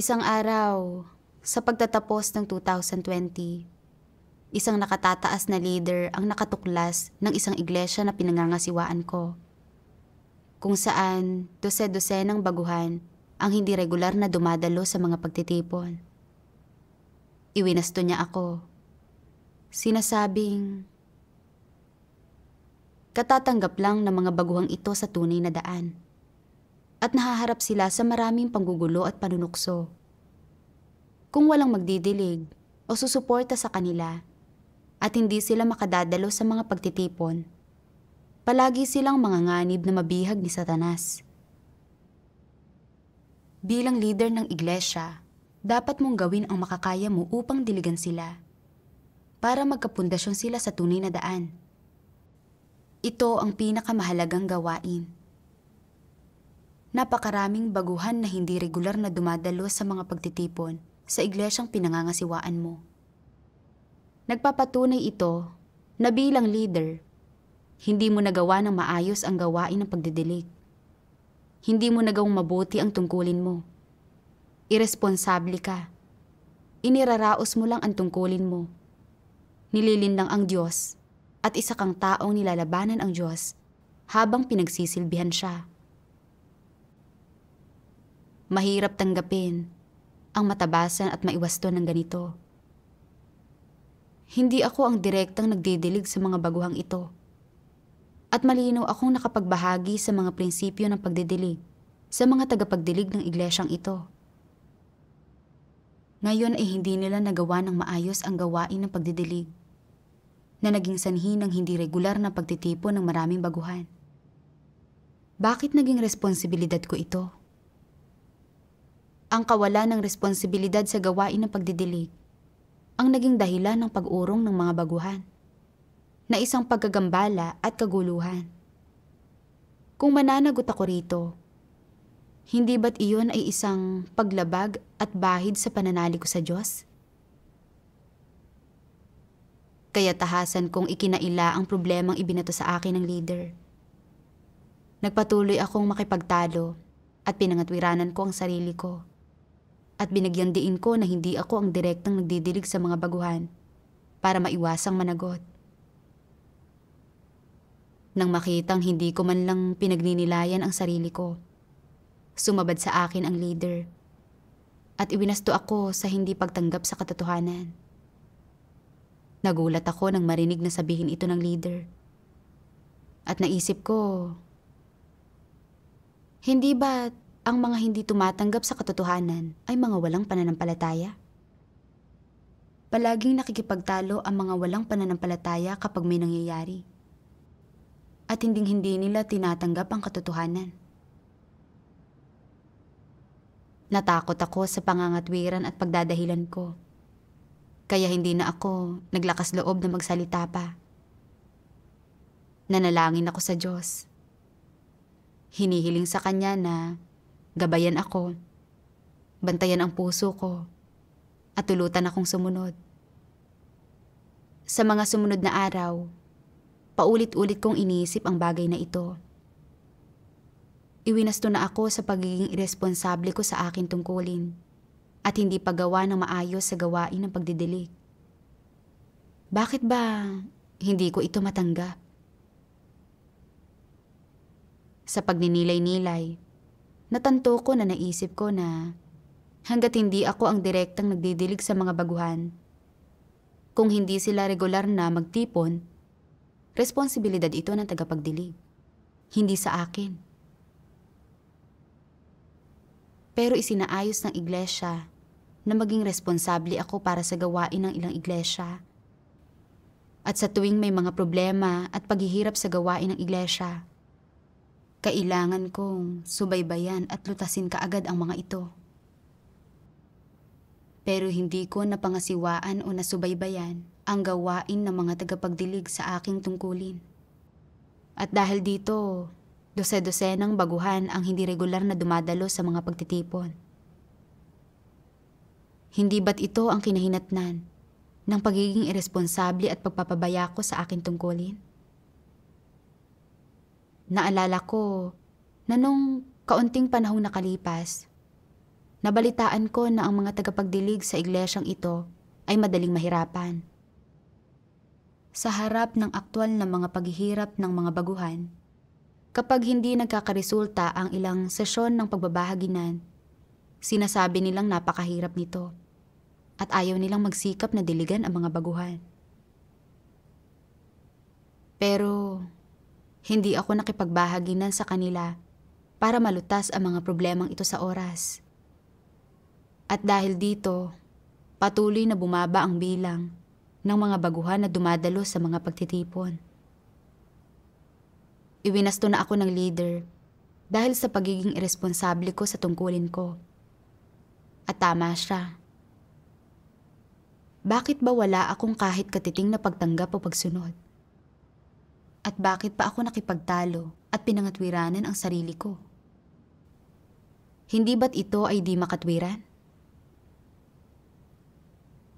Isang araw, sa pagtatapos ng 2020, isang nakatataas na leader ang nakatuklas ng isang iglesia na pinangangasiwaan ko. Kung saan, dose-dose ng baguhan ang hindi regular na dumadalo sa mga pagtitipon. Iwinasto niya ako. Sinasabing, katatanggap lang ng mga baguhang ito sa tunay na daan. At nahaharap sila sa maraming panggugulo at panunukso kung walang magdidilig o susuporta sa kanila at hindi sila makadadalo sa mga pagtitipon. Palagi silang mga nganib na mabihag ni Satanas. Bilang leader ng iglesia, dapat mong gawin ang makakaya mo upang diligan sila para magkapundasyon sila sa tunay na daan. Ito ang pinakamahalagang gawain. Napakaraming baguhan na hindi regular na dumadalo sa mga pagtitipon sa iglesyang pinangangasiwaan mo. Nagpapatunay ito na bilang leader, hindi mo nagawa ng maayos ang gawain ng pagdidilig. Hindi mo nagawang mabuti ang tungkulin mo. Irresponsable ka. Iniraraos mo lang ang tungkulin mo. Nililindang ang Diyos at isa kang taong nilalabanan ang Diyos habang pinagsisilbihan siya. Mahirap tanggapin ang matabasan at maiwasto ng ganito. Hindi ako ang direktang nagdidilig sa mga baguhang ito. At malinaw akong nakapagbahagi sa mga prinsipyo ng pagdidilig sa mga tagapagdilig ng iglesyang ito. Ngayon ay hindi nila nagawa ng maayos ang gawain ng pagdidilig na naging sanhi ng hindi regular na pagtitipon ng maraming baguhan. Bakit naging responsibilidad ko ito? ang kawalan ng responsibilidad sa gawain ng pagdidilig ang naging dahilan ng pag-urong ng mga baguhan na isang pagkagambala at kaguluhan. Kung mananagot ako rito, hindi ba't iyon ay isang paglabag at bahid sa pananali ko sa Diyos? Kaya tahasan kong ikinaila ang problemang ibinato sa akin ng leader. Nagpatuloy akong makipagtalo at pinangatwiranan ko ang sarili ko at binagyan diin ko na hindi ako ang direktang nagdidilig sa mga baguhan para maiwasang managot. Nang makitang hindi ko man lang pinagninilayan ang sarili ko, sumabad sa akin ang leader at iwinasto ako sa hindi pagtanggap sa katotohanan. Nagulat ako nang marinig na sabihin ito ng leader. At naisip ko, hindi ba ang mga hindi tumatanggap sa katotohanan ay mga walang pananampalataya. Palaging nakikipagtalo ang mga walang pananampalataya kapag may nangyayari. At hinding-hindi nila tinatanggap ang katotohanan. Natakot ako sa pangangatwiran at pagdadahilan ko. Kaya hindi na ako naglakas loob na magsalita pa. Nanalangin ako sa Diyos. Hinihiling sa Kanya na Gabayan ako. Bantayan ang puso ko. At tulutan akong sumunod. Sa mga sumunod na araw, paulit-ulit kong iniisip ang bagay na ito. Iwinasto na ako sa pagiging irresponsable ko sa akin tungkulin at hindi paggawa ng maayos sa gawain ng pagdidilig. Bakit ba hindi ko ito matanggap? Sa pagninilay-nilay, natanto ko na naisip ko na hanggat hindi ako ang direktang nagdidilig sa mga baguhan, kung hindi sila regular na magtipon, responsibilidad ito ng tagapagdilig, hindi sa akin. Pero isinaayos ng iglesia na maging responsable ako para sa gawain ng ilang iglesia. At sa tuwing may mga problema at paghihirap sa gawain ng iglesia, kailangan kong subaybayan at lutasin kaagad ang mga ito. Pero hindi ko napangasiwaan o nasubaybayan ang gawain ng mga tagapagdilig sa aking tungkulin. At dahil dito, dose-dosenang baguhan ang hindi regular na dumadalo sa mga pagtitipon. Hindi ba't ito ang kinahinatnan ng pagiging irresponsable at pagpapabaya ko sa aking tungkulin? Naalala ko na nung kaunting panahon nakalipas, nabalitaan ko na ang mga tagapagdilig sa iglesyang ito ay madaling mahirapan. Sa harap ng aktwal na mga paghihirap ng mga baguhan, kapag hindi nagkakaresulta ang ilang sesyon ng pagbabahaginan, sinasabi nilang napakahirap nito at ayaw nilang magsikap na diligan ang mga baguhan. Pero hindi ako nakipagbahaginan sa kanila para malutas ang mga problemang ito sa oras. At dahil dito, patuloy na bumaba ang bilang ng mga baguhan na dumadalo sa mga pagtitipon. Iwinasto na ako ng leader dahil sa pagiging irresponsable ko sa tungkulin ko. At tama siya. Bakit ba wala akong kahit katiting na pagtanggap o pagsunod? at bakit pa ako nakipagtalo at pinangatwiranan ang sarili ko. Hindi ba't ito ay di makatwiran?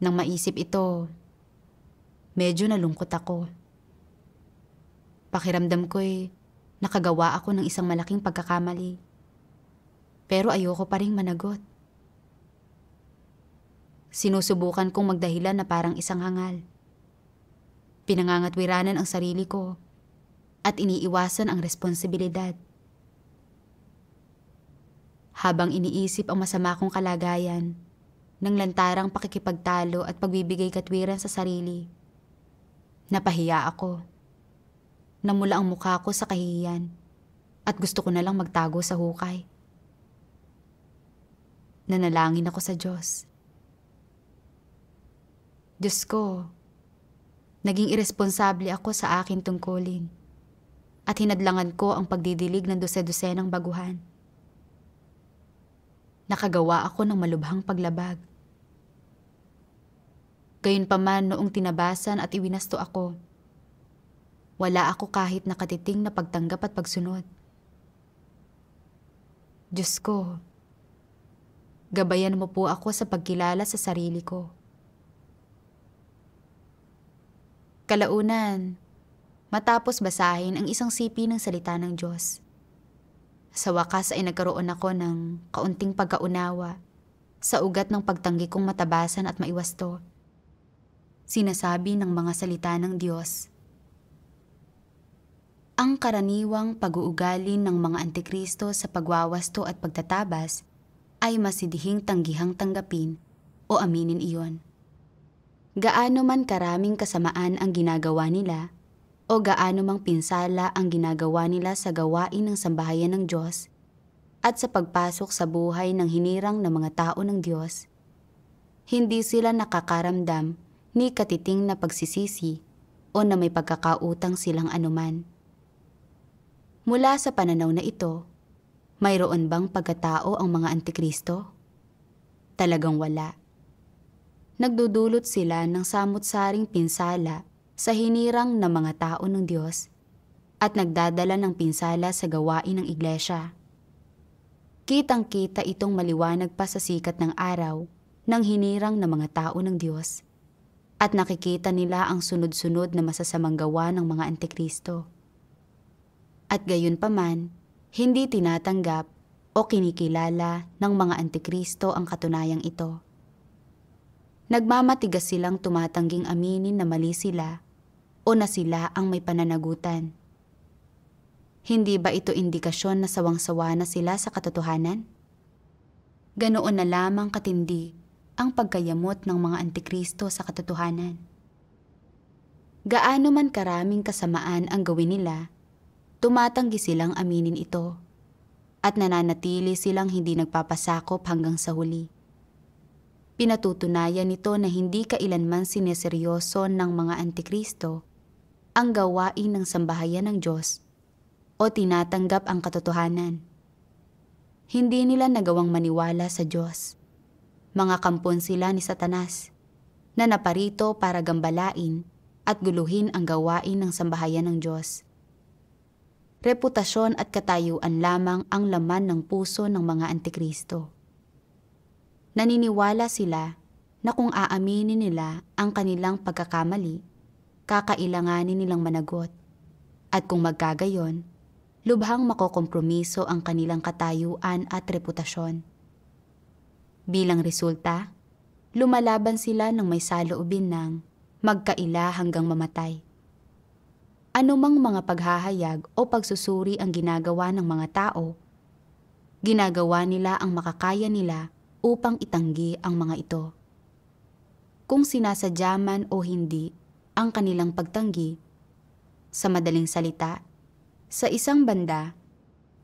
Nang maisip ito, medyo nalungkot ako. Pakiramdam ko'y nakagawa ako ng isang malaking pagkakamali. Pero ayoko pa rin managot. Sinusubukan kong magdahilan na parang isang hangal. Pinangangatwiranan ang sarili ko at iniiwasan ang responsibilidad. Habang iniisip ang masama kong kalagayan, ng lantarang pakikipagtalo at pagbibigay katwiran sa sarili, napahiya ako. Namula ang mukha ko sa kahihiyan at gusto ko na lang magtago sa hukay. Nanalangin ako sa Diyos. Diyos ko, naging irresponsable ako sa akin tungkulin at hinadlangan ko ang pagdidilig ng dose dosenang baguhan. Nakagawa ako ng malubhang paglabag. Gayunpaman noong tinabasan at iwinasto ako, wala ako kahit nakatiting na pagtanggap at pagsunod. Diyos ko, gabayan mo po ako sa pagkilala sa sarili ko. Kalaunan, matapos basahin ang isang sipi ng salita ng Diyos. Sa wakas ay nagkaroon ako ng kaunting pagkaunawa sa ugat ng pagtanggi kong matabasan at maiwasto. Sinasabi ng mga salita ng Diyos. Ang karaniwang pag-uugali ng mga antikristo sa pagwawasto at pagtatabas ay masidihing tanggihang tanggapin o aminin iyon. Gaano man karaming kasamaan ang ginagawa nila, o gaano mang pinsala ang ginagawa nila sa gawain ng sambahayan ng Diyos at sa pagpasok sa buhay ng hinirang ng mga tao ng Diyos. Hindi sila nakakaramdam ni katiting na pagsisisi o na may pagkakautang silang anuman. Mula sa pananaw na ito, mayroon bang pagkatao ang mga antikristo? Talagang wala. Nagdudulot sila ng samot-saring pinsala sa hinirang ng mga tao ng Diyos at nagdadala ng pinsala sa gawain ng iglesia. Kitang-kita itong maliwanag pa sa sikat ng araw ng hinirang ng mga tao ng Diyos at nakikita nila ang sunod-sunod na masasamang gawa ng mga antikristo. At gayon paman, hindi tinatanggap o kinikilala ng mga antikristo ang katunayang ito. Nagmamatigas silang tumatangging aminin na mali sila o na sila ang may pananagutan? Hindi ba ito indikasyon na sawang-sawa na sila sa katotohanan? Ganoon na lamang katindi ang pagkayamot ng mga antikristo sa katotohanan. Gaano man karaming kasamaan ang gawin nila, tumatanggi silang aminin ito at nananatili silang hindi nagpapasakop hanggang sa huli. Pinatutunayan nito na hindi kailanman sineseryoso ng mga antikristo ang gawain ng sambahayan ng Diyos o tinatanggap ang katotohanan. Hindi nila nagawang maniwala sa Diyos. Mga kampon sila ni Satanas na naparito para gambalain at guluhin ang gawain ng sambahayan ng Diyos. Reputasyon at katayuan lamang ang laman ng puso ng mga antikristo. Naniniwala sila na kung aaminin nila ang kanilang pagkakamali kakailanganin nilang managot. At kung magkagayon, lubhang makokompromiso ang kanilang katayuan at reputasyon. Bilang resulta, lumalaban sila ng may saloobin ng magkaila hanggang mamatay. Anumang mga paghahayag o pagsusuri ang ginagawa ng mga tao, ginagawa nila ang makakaya nila upang itanggi ang mga ito. Kung man o hindi, ang kanilang pagtanggi. Sa madaling salita, sa isang banda,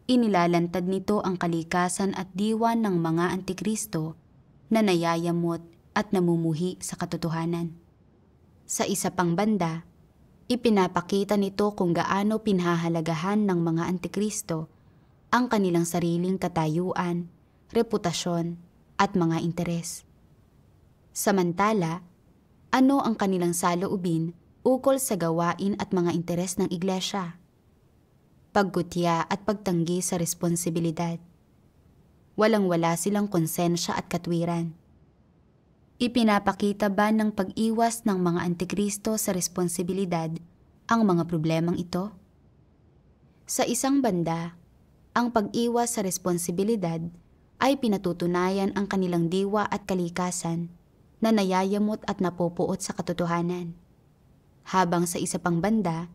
inilalantad nito ang kalikasan at diwa ng mga antikristo na nayayamot at namumuhi sa katotohanan. Sa isa pang banda, ipinapakita nito kung gaano pinahahalagahan ng mga antikristo ang kanilang sariling katayuan, reputasyon, at mga interes. Samantala, ano ang kanilang saloobin ukol sa gawain at mga interes ng iglesia. Paggutya at pagtanggi sa responsibilidad. Walang-wala silang konsensya at katwiran. Ipinapakita ba ng pag-iwas ng mga antikristo sa responsibilidad ang mga problemang ito? Sa isang banda, ang pag-iwas sa responsibilidad ay pinatutunayan ang kanilang diwa at kalikasan – na nayayamot at napupuot sa katotohanan. Habang sa isa pang banda,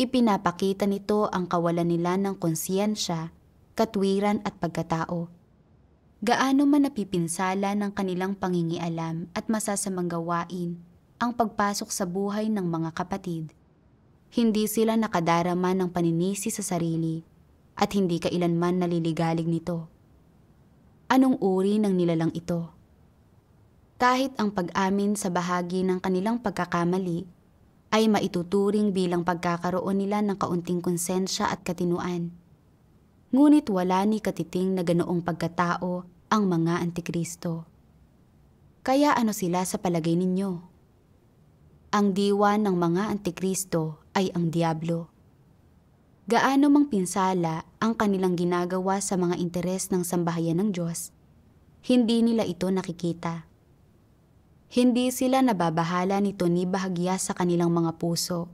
ipinapakita nito ang kawalan nila ng konsyensya, katwiran at pagkatao. Gaano man napipinsala ng kanilang pangingialam at masasamang gawain ang pagpasok sa buhay ng mga kapatid, hindi sila nakadarama ng paninisi sa sarili at hindi kailanman naliligalig nito. Anong uri ng nilalang ito? kahit ang pag-amin sa bahagi ng kanilang pagkakamali ay maituturing bilang pagkakaroon nila ng kaunting konsensya at katinuan. Ngunit wala ni katiting na ganoong pagkatao ang mga antikristo. Kaya ano sila sa palagay ninyo? Ang diwa ng mga antikristo ay ang diablo. Gaano mang pinsala ang kanilang ginagawa sa mga interes ng sambahayan ng Diyos, hindi nila ito nakikita hindi sila nababahala ni Tony bahagya sa kanilang mga puso,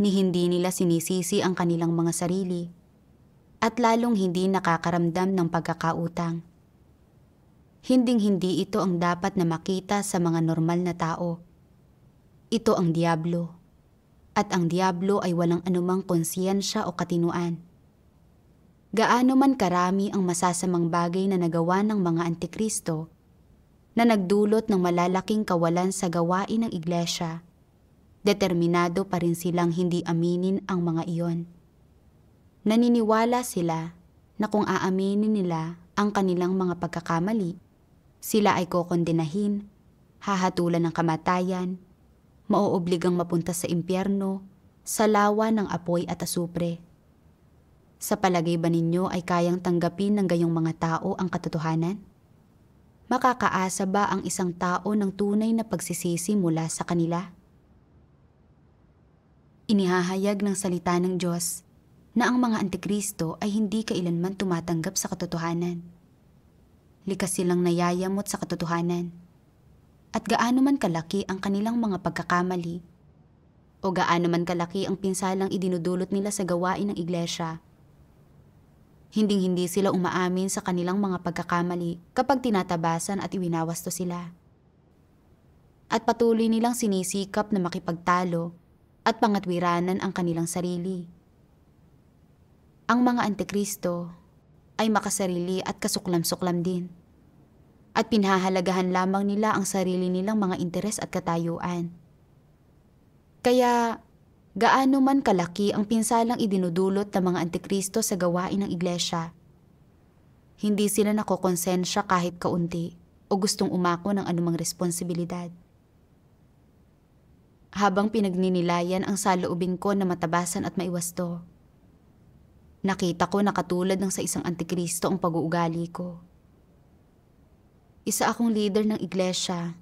ni hindi nila sinisisi ang kanilang mga sarili, at lalong hindi nakakaramdam ng pagkakautang. Hinding-hindi ito ang dapat na makita sa mga normal na tao. Ito ang Diablo. At ang Diablo ay walang anumang konsiyensya o katinuan. Gaano man karami ang masasamang bagay na nagawa ng mga antikristo, na nagdulot ng malalaking kawalan sa gawain ng iglesia. Determinado pa rin silang hindi aminin ang mga iyon. Naniniwala sila na kung aaminin nila ang kanilang mga pagkakamali, sila ay kokondinahin, hahatulan ng kamatayan, maoobligang mapunta sa impyerno, sa lawa ng apoy at asupre. Sa palagay ba ninyo ay kayang tanggapin ng gayong mga tao ang katotohanan? makakaasa ba ang isang tao ng tunay na pagsisisi mula sa kanila? Inihahayag ng salita ng Diyos na ang mga antikristo ay hindi kailanman tumatanggap sa katotohanan. Likas silang nayayamot sa katotohanan. At gaano man kalaki ang kanilang mga pagkakamali, o gaano man kalaki ang pinsalang idinudulot nila sa gawain ng iglesia, Hinding-hindi sila umaamin sa kanilang mga pagkakamali kapag tinatabasan at iwinawasto sila. At patuloy nilang sinisikap na makipagtalo at pangatwiranan ang kanilang sarili. Ang mga antikristo ay makasarili at kasuklam-suklam din. At pinahahalagahan lamang nila ang sarili nilang mga interes at katayuan. Kaya gaano man kalaki ang pinsalang idinudulot ng mga antikristo sa gawain ng iglesia. Hindi sila nakokonsensya kahit kaunti o gustong umako ng anumang responsibilidad. Habang pinagninilayan ang saloobin ko na matabasan at maiwasto, nakita ko na katulad ng sa isang antikristo ang pag-uugali ko. Isa akong leader ng iglesia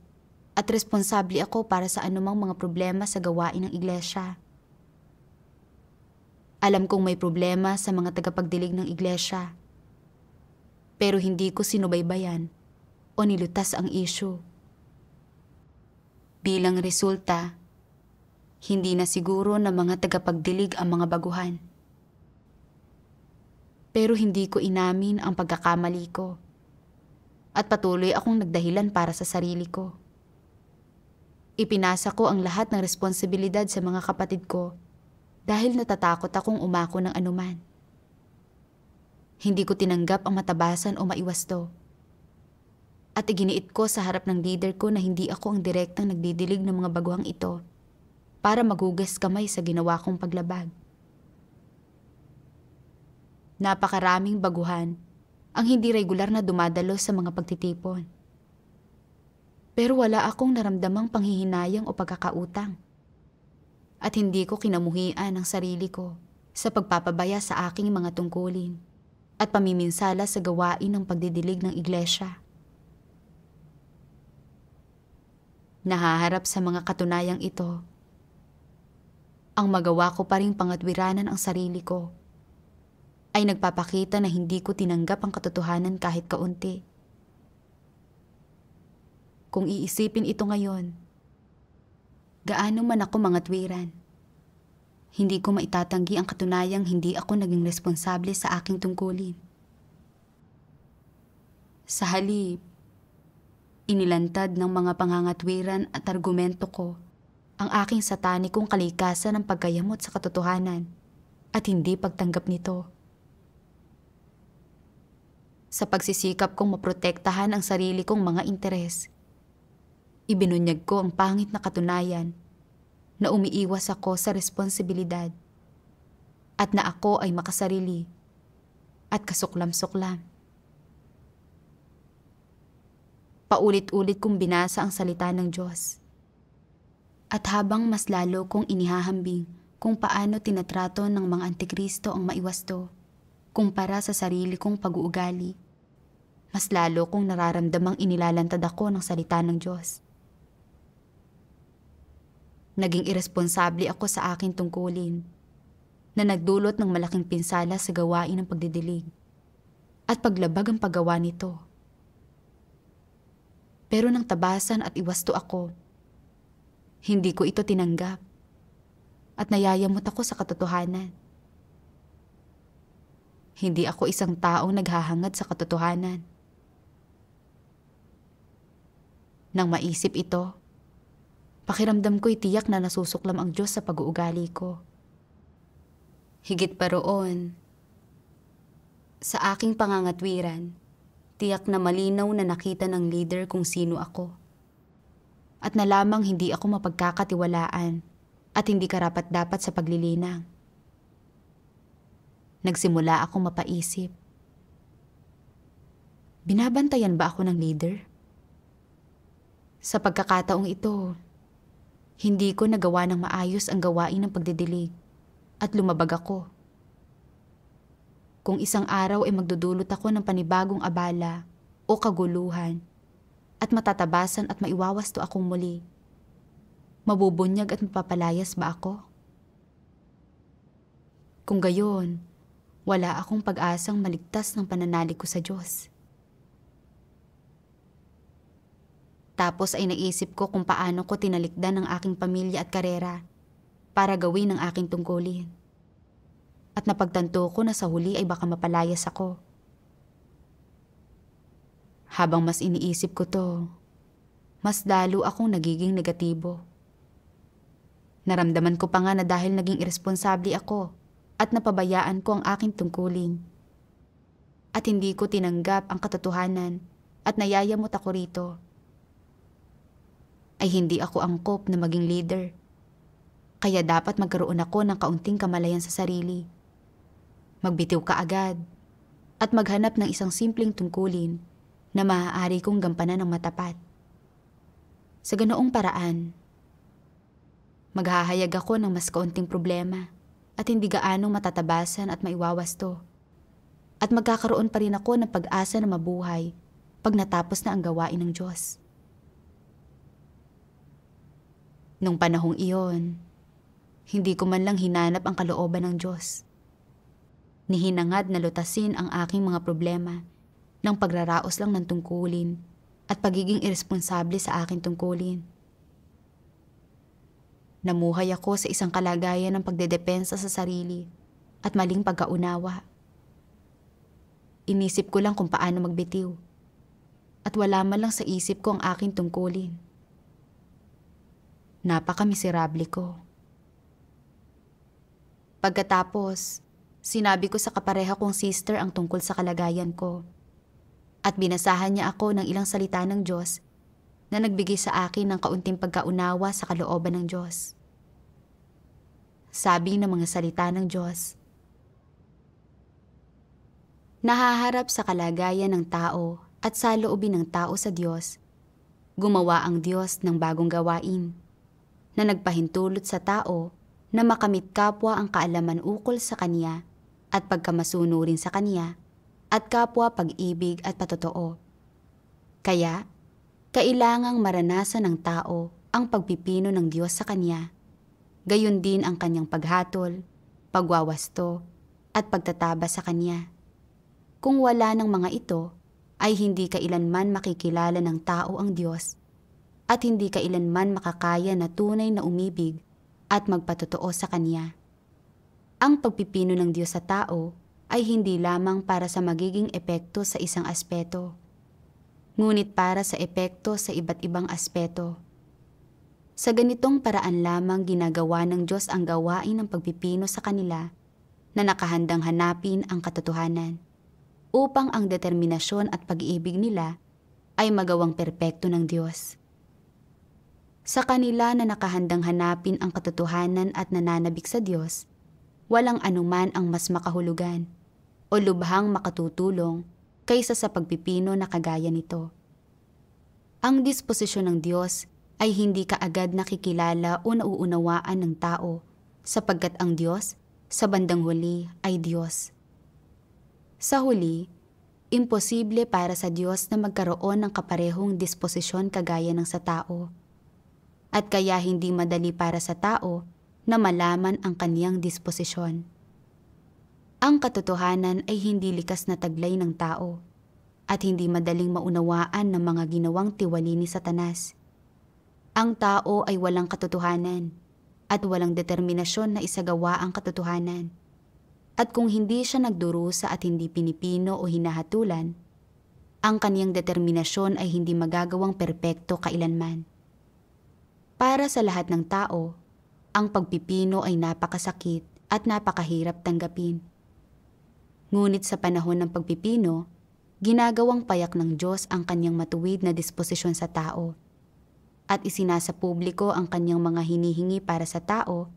at responsable ako para sa anumang mga problema sa gawain ng iglesia. Alam kong may problema sa mga tagapagdilig ng iglesia. Pero hindi ko sinubaybayan o nilutas ang issue. Bilang resulta, hindi na siguro na mga tagapagdilig ang mga baguhan. Pero hindi ko inamin ang pagkakamali ko. At patuloy akong nagdahilan para sa sarili ko. Ipinasa ko ang lahat ng responsibilidad sa mga kapatid ko dahil natatakot akong umako ng anuman. Hindi ko tinanggap ang matabasan o maiwasto. At iginiit ko sa harap ng leader ko na hindi ako ang direktang nagdidilig ng mga baguhang ito para magugas kamay sa ginawa kong paglabag. Napakaraming baguhan ang hindi regular na dumadalo sa mga pagtitipon. Pero wala akong naramdamang panghihinayang o pagkakautang at hindi ko kinamuhian ang sarili ko sa pagpapabaya sa aking mga tungkulin at pamiminsala sa gawain ng pagdidilig ng iglesia. Nahaharap sa mga katunayang ito, ang magawa ko pa rin pangatwiranan ang sarili ko ay nagpapakita na hindi ko tinanggap ang katotohanan kahit kaunti. Kung iisipin ito ngayon, gaano man ako mga tuwiran. Hindi ko maitatanggi ang katunayang hindi ako naging responsable sa aking tungkulin. Sa halip, inilantad ng mga pangangatwiran at argumento ko ang aking satanikong kalikasan ng pagkayamot sa katotohanan at hindi pagtanggap nito. Sa pagsisikap kong maprotektahan ang sarili kong mga interes, Ibinunyag ko ang pangit na katunayan na umiiwas ako sa responsibilidad at na ako ay makasarili at kasuklam-suklam. Paulit-ulit kong binasa ang salita ng Diyos. At habang mas lalo kong inihahambing kung paano tinatrato ng mga antikristo ang maiwasto kumpara sa sarili kong pag-uugali, mas lalo kong nararamdamang inilalantad ako ng salita ng Diyos. Naging irresponsable ako sa akin tungkulin na nagdulot ng malaking pinsala sa gawain ng pagdidilig at paglabag ang paggawa nito. Pero nang tabasan at iwasto ako, hindi ko ito tinanggap at nayayamot ako sa katotohanan. Hindi ako isang taong naghahangad sa katotohanan. Nang maisip ito, Pakiramdam ko'y tiyak na nasusuklam ang Diyos sa pag-uugali ko. Higit pa roon, sa aking pangangatwiran, tiyak na malinaw na nakita ng leader kung sino ako. At nalamang hindi ako mapagkakatiwalaan at hindi karapat dapat sa paglilinang. Nagsimula akong mapaisip. Binabantayan ba ako ng leader? Sa pagkakataong ito, hindi ko nagawa ng maayos ang gawain ng pagdidilig at lumabag ako. Kung isang araw ay magdudulot ako ng panibagong abala o kaguluhan at matatabasan at maiwawasto akong muli, mabubunyag at mapapalayas ba ako? Kung gayon, wala akong pag-asang maligtas ng pananalig ko sa Diyos. Tapos ay naisip ko kung paano ko tinalikdan ang aking pamilya at karera para gawin ang aking tungkulin. At napagtanto ko na sa huli ay baka mapalayas ako. Habang mas iniisip ko to, mas lalo akong nagiging negatibo. Naramdaman ko pa nga na dahil naging irresponsable ako at napabayaan ko ang aking tungkulin. At hindi ko tinanggap ang katotohanan at nayayamot ako rito ay hindi ako angkop na maging leader. Kaya dapat magkaroon ako ng kaunting kamalayan sa sarili. Magbitiw ka agad at maghanap ng isang simpleng tungkulin na maaari kong gampanan ng matapat. Sa ganoong paraan, maghahayag ako ng mas kaunting problema at hindi gaanong matatabasan at maiwawasto. At magkakaroon pa rin ako ng pag-asa na mabuhay pag natapos na ang gawain ng Diyos. Nung panahong iyon, hindi ko man lang hinanap ang kalooban ng Diyos. Nihinangad na lutasin ang aking mga problema ng pagraraos lang ng tungkulin at pagiging irresponsable sa aking tungkulin. Namuhay ako sa isang kalagayan ng pagdedepensa sa sarili at maling pagkaunawa. Inisip ko lang kung paano magbitiw at wala man lang sa isip ko ang aking tungkulin. Napakamiserable ko. Pagkatapos, sinabi ko sa kapareha kong sister ang tungkol sa kalagayan ko. At binasahan niya ako ng ilang salita ng Diyos na nagbigay sa akin ng kaunting pagkaunawa sa kalooban ng Diyos. Sabi ng mga salita ng Diyos, Nahaharap sa kalagayan ng tao at sa loobin ng tao sa Diyos, gumawa ang Diyos ng bagong gawain na nagpahintulot sa tao na makamit kapwa ang kaalaman ukol sa kanya at pagkamasunurin sa kanya at kapwa pag-ibig at patotoo. Kaya, kailangang maranasan ng tao ang pagpipino ng Diyos sa kanya, gayon din ang kanyang paghatol, pagwawasto, at pagtataba sa kanya. Kung wala ng mga ito, ay hindi kailanman makikilala ng tao ang Diyos at hindi kailanman makakaya na tunay na umibig at magpatotoo sa Kanya. Ang pagpipino ng Diyos sa tao ay hindi lamang para sa magiging epekto sa isang aspeto, ngunit para sa epekto sa iba't ibang aspeto. Sa ganitong paraan lamang ginagawa ng Diyos ang gawain ng pagpipino sa kanila na nakahandang hanapin ang katotohanan upang ang determinasyon at pag-ibig nila ay magawang perpekto ng Diyos. Sa kanila na nakahandang hanapin ang katotohanan at nananabik sa Diyos, walang anuman ang mas makahulugan o lubhang makatutulong kaysa sa pagpipino na kagaya nito. Ang disposisyon ng Diyos ay hindi kaagad nakikilala o nauunawaan ng tao sapagkat ang Diyos sa bandang huli ay Diyos. Sa huli, imposible para sa Diyos na magkaroon ng kaparehong disposisyon kagaya ng sa tao at kaya hindi madali para sa tao na malaman ang kaniyang disposisyon. Ang katotohanan ay hindi likas na taglay ng tao at hindi madaling maunawaan ng mga ginawang tiwali ni Satanas. Ang tao ay walang katotohanan at walang determinasyon na isagawa ang katotohanan. At kung hindi siya nagdurusa at hindi pinipino o hinahatulan, ang kaniyang determinasyon ay hindi magagawang perpekto kailanman. Para sa lahat ng tao, ang pagpipino ay napakasakit at napakahirap tanggapin. Ngunit sa panahon ng pagpipino, ginagawang payak ng Diyos ang kanyang matuwid na disposisyon sa tao at isinasa publiko ang kanyang mga hinihingi para sa tao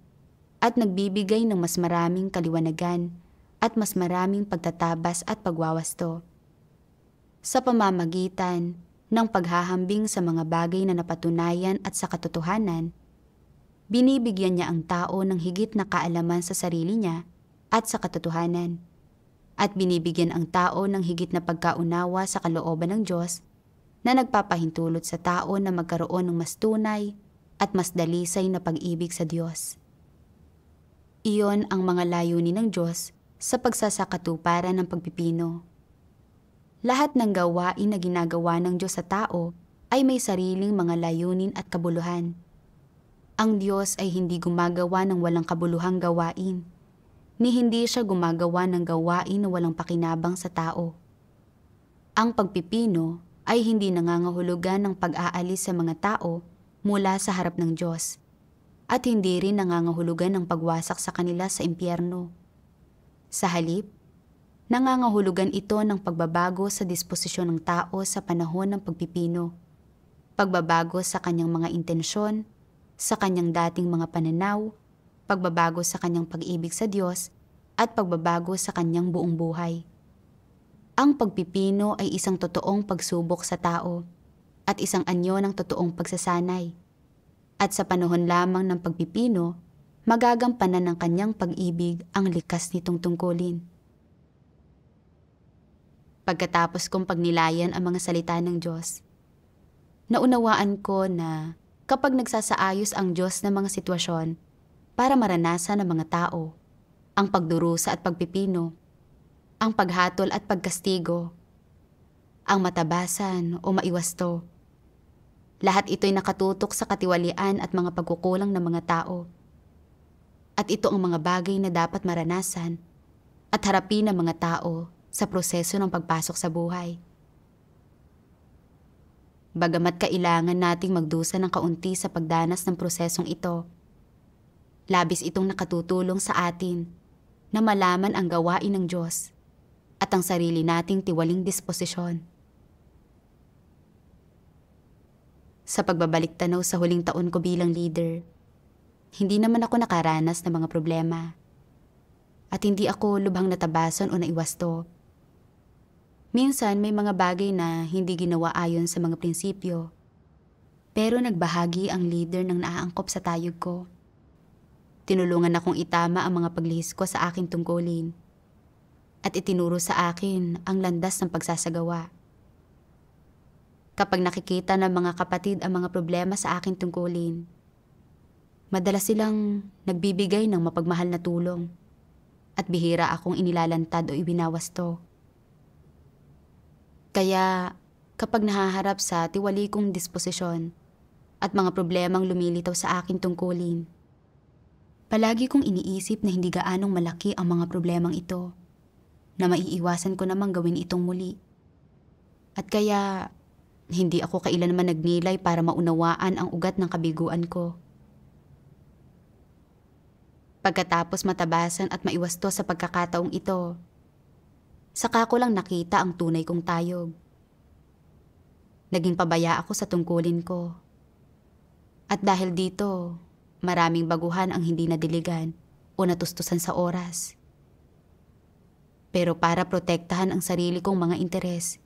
at nagbibigay ng mas maraming kaliwanagan at mas maraming pagtatabas at pagwawasto. Sa pamamagitan ng paghahambing sa mga bagay na napatunayan at sa katotohanan, binibigyan niya ang tao ng higit na kaalaman sa sarili niya at sa katotohanan, at binibigyan ang tao ng higit na pagkaunawa sa kalooban ng Diyos na nagpapahintulot sa tao na magkaroon ng mas tunay at mas dalisay na pag-ibig sa Diyos. Iyon ang mga layunin ng Diyos sa pagsasakatuparan ng pagpipino. Lahat ng gawain na ginagawa ng Diyos sa tao ay may sariling mga layunin at kabuluhan. Ang Diyos ay hindi gumagawa ng walang kabuluhang gawain, ni hindi siya gumagawa ng gawain na walang pakinabang sa tao. Ang pagpipino ay hindi nangangahulugan ng pag-aalis sa mga tao mula sa harap ng Diyos at hindi rin nangangahulugan ng pagwasak sa kanila sa impyerno. Sa halip, nangangahulugan ito ng pagbabago sa disposisyon ng tao sa panahon ng pagpipino, pagbabago sa kanyang mga intensyon, sa kanyang dating mga pananaw, pagbabago sa kanyang pag-ibig sa Diyos, at pagbabago sa kanyang buong buhay. Ang pagpipino ay isang totoong pagsubok sa tao at isang anyo ng totoong pagsasanay. At sa panahon lamang ng pagpipino, magagampanan ng kanyang pag-ibig ang likas nitong tungkulin. Pagkatapos kong pagnilayan ang mga salita ng Diyos, naunawaan ko na kapag nagsasaayos ang Diyos ng mga sitwasyon para maranasan ng mga tao, ang pagdurusa at pagpipino, ang paghatol at pagkastigo, ang matabasan o maiwasto. Lahat ito'y nakatutok sa katiwalian at mga pagkukulang ng mga tao. At ito ang mga bagay na dapat maranasan at harapin ng mga tao sa proseso ng pagpasok sa buhay. Bagamat kailangan nating magdusa ng kaunti sa pagdanas ng prosesong ito, labis itong nakatutulong sa atin na malaman ang gawain ng Diyos at ang sarili nating tiwaling disposisyon. Sa pagbabalik tanaw sa huling taon ko bilang leader, hindi naman ako nakaranas ng mga problema. At hindi ako lubhang natabason o naiwasto Minsan may mga bagay na hindi ginawa ayon sa mga prinsipyo. Pero nagbahagi ang leader ng naaangkop sa tayog ko. Tinulungan akong itama ang mga paglihis ko sa aking tungkulin. At itinuro sa akin ang landas ng pagsasagawa. Kapag nakikita ng mga kapatid ang mga problema sa aking tungkulin, madalas silang nagbibigay ng mapagmahal na tulong at bihira akong inilalantad o ibinawasto. Kaya kapag nahaharap sa tiwali kong disposisyon at mga problemang lumilitaw sa akin tungkulin, palagi kong iniisip na hindi gaanong malaki ang mga problemang ito na maiiwasan ko namang gawin itong muli. At kaya, hindi ako kailanman nagnilay para maunawaan ang ugat ng kabiguan ko. Pagkatapos matabasan at maiwasto sa pagkakataong ito, saka ko lang nakita ang tunay kong tayog. Naging pabaya ako sa tungkulin ko. At dahil dito, maraming baguhan ang hindi nadiligan o natustusan sa oras. Pero para protektahan ang sarili kong mga interes,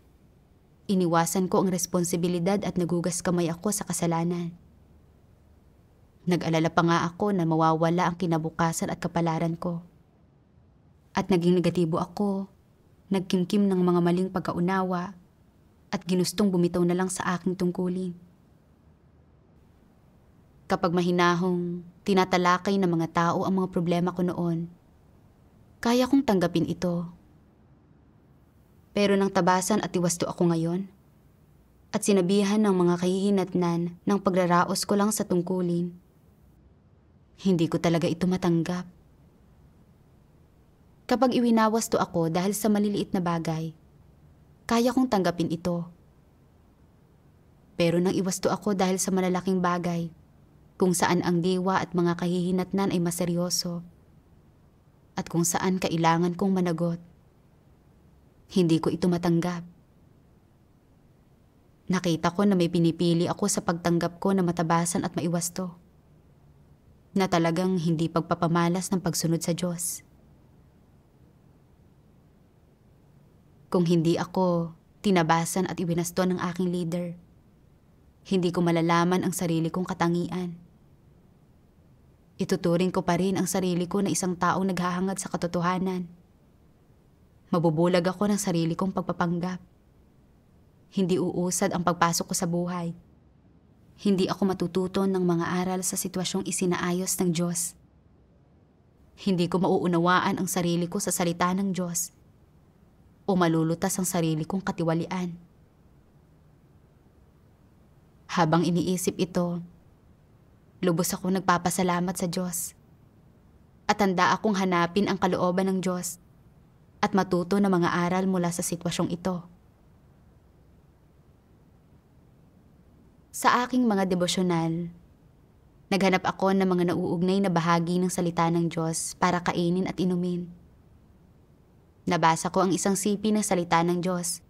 iniwasan ko ang responsibilidad at nagugas kamay ako sa kasalanan. Nag-alala pa nga ako na mawawala ang kinabukasan at kapalaran ko. At naging negatibo ako nagkimkim ng mga maling pagkaunawa at ginustong bumitaw na lang sa aking tungkulin. Kapag mahinahong tinatalakay ng mga tao ang mga problema ko noon, kaya kong tanggapin ito. Pero nang tabasan at iwasto ako ngayon, at sinabihan ng mga kahihinatnan ng pagraraos ko lang sa tungkulin, hindi ko talaga ito matanggap. Kapag iwinawas to ako dahil sa maliliit na bagay, kaya kong tanggapin ito. Pero nang iwasto ako dahil sa malalaking bagay, kung saan ang diwa at mga kahihinatnan ay maseryoso, at kung saan kailangan kong managot, hindi ko ito matanggap. Nakita ko na may pinipili ako sa pagtanggap ko na matabasan at maiwasto. Na talagang hindi pagpapamalas ng pagsunod sa Diyos. Kung hindi ako, tinabasan at iwinasto ng aking leader. Hindi ko malalaman ang sarili kong katangian. Ituturing ko pa rin ang sarili ko na isang taong naghahangad sa katotohanan. Mabubulag ako ng sarili kong pagpapanggap. Hindi uusad ang pagpasok ko sa buhay. Hindi ako matututo ng mga aral sa sitwasyong isinaayos ng Diyos. Hindi ko mauunawaan ang sarili ko sa salita ng Diyos o malulutas ang sarili kong katiwalian. Habang iniisip ito, lubos ako nagpapasalamat sa Diyos. At handa akong hanapin ang kalooban ng Diyos at matuto ng mga aral mula sa sitwasyong ito. Sa aking mga debosyonal, naghanap ako ng mga nauugnay na bahagi ng salita ng Diyos para kainin at inumin. Nabasa ko ang isang sipi ng salita ng Diyos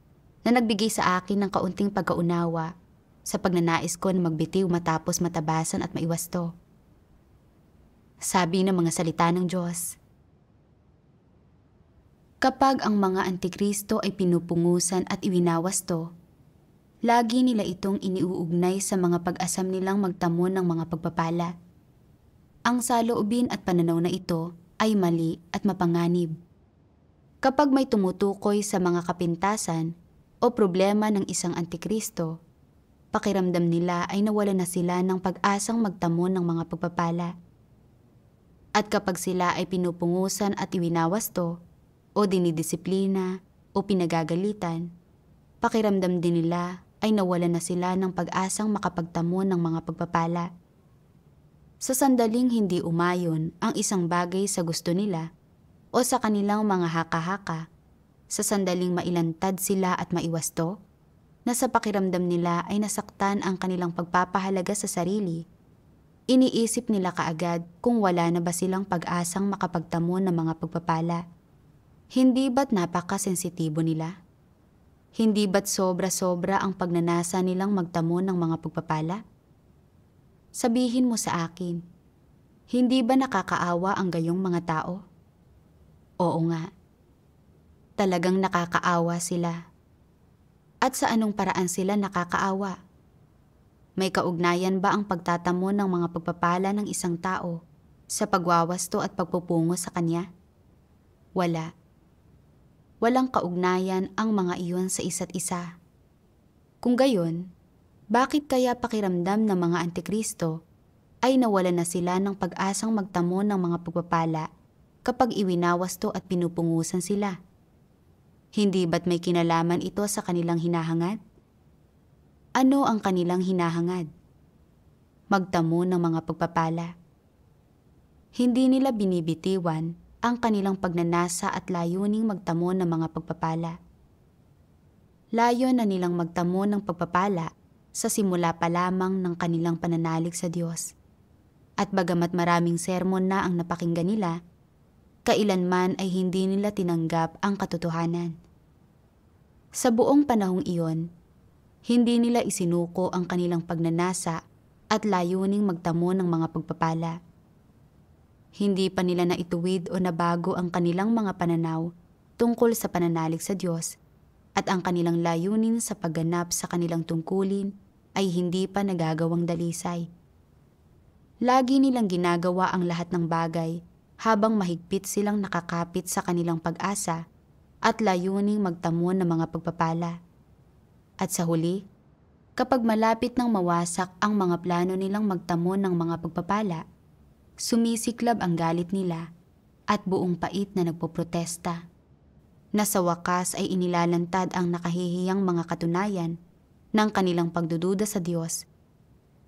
na nagbigay sa akin ng kaunting pagkaunawa sa pagnanais ko na magbitiw matapos matabasan at maiwasto. Sabi ng mga salita ng Diyos, Kapag ang mga antikristo ay pinupungusan at iwinawasto, lagi nila itong iniuugnay sa mga pag-asam nilang magtamo ng mga pagpapala. Ang saloobin at pananaw na ito ay mali at mapanganib kapag may tumutukoy sa mga kapintasan o problema ng isang antikristo, pakiramdam nila ay nawala na sila ng pag-asang magtamo ng mga pagpapala. At kapag sila ay pinupungusan at iwinawasto, o dinidisiplina, o pinagagalitan, pakiramdam din nila ay nawala na sila ng pag-asang makapagtamo ng mga pagpapala. Sa sandaling hindi umayon ang isang bagay sa gusto nila, o sa kanilang mga haka-haka, sa sandaling mailantad sila at maiwasto, na sa pakiramdam nila ay nasaktan ang kanilang pagpapahalaga sa sarili. Iniisip nila kaagad kung wala na ba silang pag-asang makapagtamo ng mga pagpapala. Hindi ba't napakasensitibo nila? Hindi ba't sobra-sobra ang pagnanasa nilang magtamo ng mga pagpapala? Sabihin mo sa akin, hindi ba nakakaawa ang gayong mga tao? Oo nga. Talagang nakakaawa sila. At sa anong paraan sila nakakaawa? May kaugnayan ba ang pagtatamo ng mga pagpapala ng isang tao sa pagwawasto at pagpupungo sa kanya? Wala. Walang kaugnayan ang mga iyon sa isa't isa. Kung gayon, bakit kaya pakiramdam ng mga antikristo ay nawala na sila ng pag-asang magtamo ng mga pagpapala kapag iwinawasto at pinupungusan sila. Hindi ba't may kinalaman ito sa kanilang hinahangad? Ano ang kanilang hinahangad? Magtamo ng mga pagpapala. Hindi nila binibitiwan ang kanilang pagnanasa at layuning magtamo ng mga pagpapala. Layo na nilang magtamo ng pagpapala sa simula pa lamang ng kanilang pananalig sa Diyos. At bagamat maraming sermon na ang napakinggan nila, kailanman ay hindi nila tinanggap ang katotohanan. Sa buong panahong iyon, hindi nila isinuko ang kanilang pagnanasa at layuning magtamo ng mga pagpapala. Hindi pa nila naituwid o nabago ang kanilang mga pananaw tungkol sa pananalig sa Diyos at ang kanilang layunin sa pagganap sa kanilang tungkulin ay hindi pa nagagawang dalisay. Lagi nilang ginagawa ang lahat ng bagay habang mahigpit silang nakakapit sa kanilang pag-asa at layuning magtamo ng mga pagpapala. At sa huli, kapag malapit ng mawasak ang mga plano nilang magtamo ng mga pagpapala, sumisiklab ang galit nila at buong pait na nagpoprotesta. Na sa wakas ay inilalantad ang nakahihiyang mga katunayan ng kanilang pagdududa sa Diyos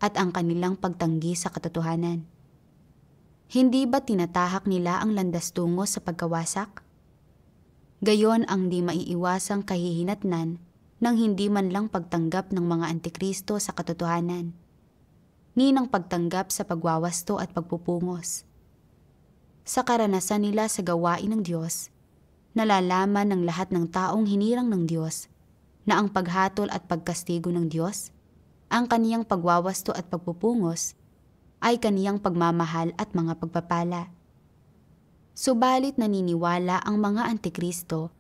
at ang kanilang pagtanggi sa katotohanan. Hindi ba tinatahak nila ang landas tungo sa pagkawasak? Gayon ang di maiiwasang kahihinatnan ng hindi man lang pagtanggap ng mga antikristo sa katotohanan, ni ng pagtanggap sa pagwawasto at pagpupungos. Sa karanasan nila sa gawain ng Diyos, nalalaman ng lahat ng taong hinirang ng Diyos na ang paghatol at pagkastigo ng Diyos, ang kaniyang pagwawasto at pagpupungos ay kaniyang pagmamahal at mga pagpapala. Subalit naniniwala ang mga antikristo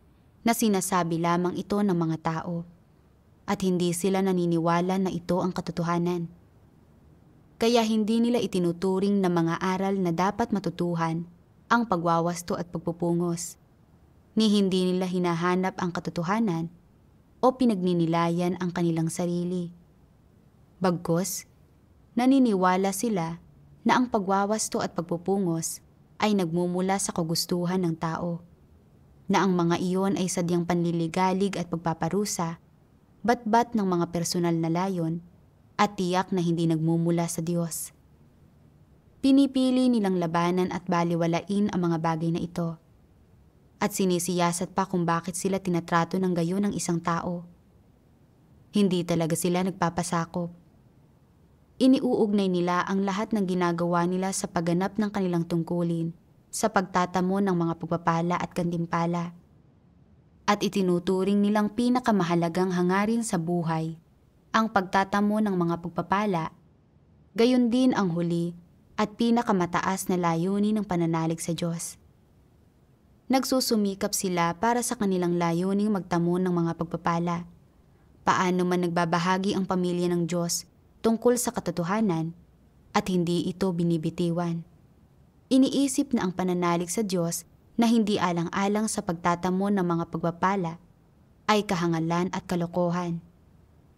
na sinasabi lamang ito ng mga tao at hindi sila naniniwala na ito ang katotohanan. Kaya hindi nila itinuturing na mga aral na dapat matutuhan ang pagwawasto at pagpupungos. Ni hindi nila hinahanap ang katotohanan o pinagninilayan ang kanilang sarili. Bagkos, naniniwala sila na ang pagwawasto at pagpupungos ay nagmumula sa kagustuhan ng tao, na ang mga iyon ay sadyang panliligalig at pagpaparusa, batbat ng mga personal na layon, at tiyak na hindi nagmumula sa Diyos. Pinipili nilang labanan at baliwalain ang mga bagay na ito, at sinisiyasat pa kung bakit sila tinatrato ng gayon ng isang tao. Hindi talaga sila nagpapasakop Iniuugnay nila ang lahat ng ginagawa nila sa pagganap ng kanilang tungkulin, sa pagtatamo ng mga pagpapala at kandimpala. at itinuturing nilang pinakamahalagang hangarin sa buhay, ang pagtatamo ng mga pagpapala, gayon din ang huli at pinakamataas na layunin ng pananalig sa Diyos. Nagsusumikap sila para sa kanilang layuning magtamo ng mga pagpapala. Paano man nagbabahagi ang pamilya ng Diyos tungkol sa katotohanan at hindi ito binibitiwan. Iniisip na ang pananalig sa Diyos na hindi alang-alang sa pagtatamo ng mga pagpapala ay kahangalan at kalokohan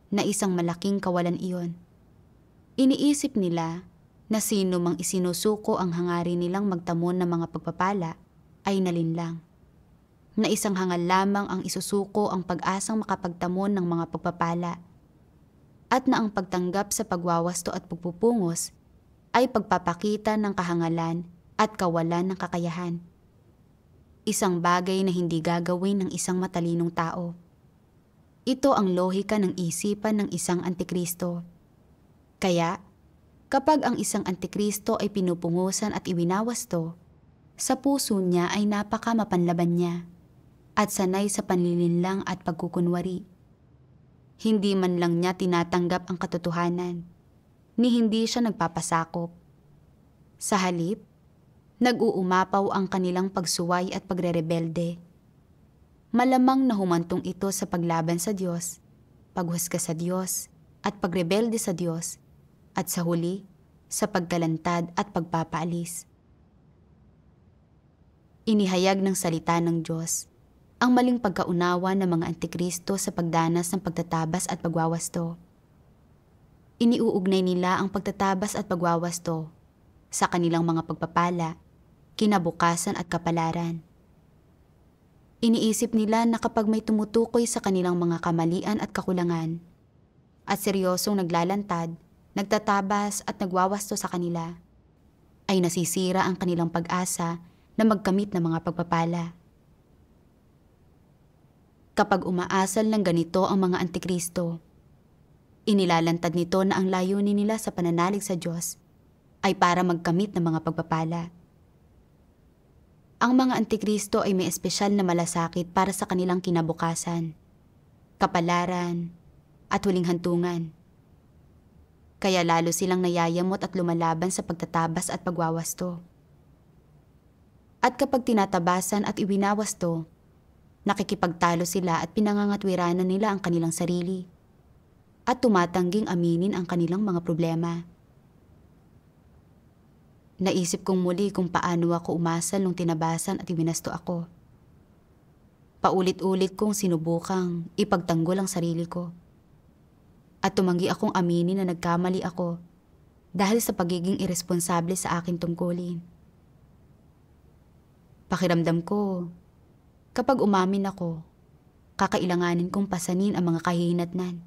na isang malaking kawalan iyon. Iniisip nila na sino mang isinusuko ang hangarin nilang magtamo ng mga pagpapala ay nalinlang. Na isang hangal lamang ang isusuko ang pag-asang makapagtamon ng mga pagpapala at na ang pagtanggap sa pagwawasto at pagpupungos ay pagpapakita ng kahangalan at kawalan ng kakayahan. Isang bagay na hindi gagawin ng isang matalinong tao. Ito ang lohika ng isipan ng isang antikristo. Kaya, kapag ang isang antikristo ay pinupungusan at iwinawasto, sa puso niya ay napaka mapanlaban niya at sanay sa panlilinlang at pagkukunwari. Hindi man lang niya tinatanggap ang katotohanan, ni hindi siya nagpapasakop. Sa halip, nag-uumapaw ang kanilang pagsuway at pagrerebelde. Malamang na humantong ito sa paglaban sa Diyos, paghusga sa Diyos, at pagrebelde sa Diyos, at sa huli, sa pagkalantad at pagpapaalis. Inihayag ng salita ng Diyos ang maling pagkaunawa ng mga antikristo sa pagdanas ng pagtatabas at pagwawasto. Iniuugnay nila ang pagtatabas at pagwawasto sa kanilang mga pagpapala, kinabukasan at kapalaran. Iniisip nila na kapag may tumutukoy sa kanilang mga kamalian at kakulangan, at seryosong naglalantad, nagtatabas at nagwawasto sa kanila, ay nasisira ang kanilang pag-asa na magkamit ng mga pagpapala kapag umaasal ng ganito ang mga antikristo. Inilalantad nito na ang layunin nila sa pananalig sa Diyos ay para magkamit ng mga pagpapala. Ang mga antikristo ay may espesyal na malasakit para sa kanilang kinabukasan, kapalaran, at huling hantungan. Kaya lalo silang nayayamot at lumalaban sa pagtatabas at pagwawasto. At kapag tinatabasan at iwinawasto, Nakikipagtalo sila at pinangangatwiranan nila ang kanilang sarili at tumatangging aminin ang kanilang mga problema. Naisip kong muli kung paano ako umasal nung tinabasan at ibinasto ako. Paulit-ulit kong sinubukang ipagtanggol ang sarili ko. At tumanggi akong aminin na nagkamali ako dahil sa pagiging irresponsable sa akin tungkulin. Pakiramdam ko, Kapag umamin ako, kakailanganin kong pasanin ang mga kahihinatnan.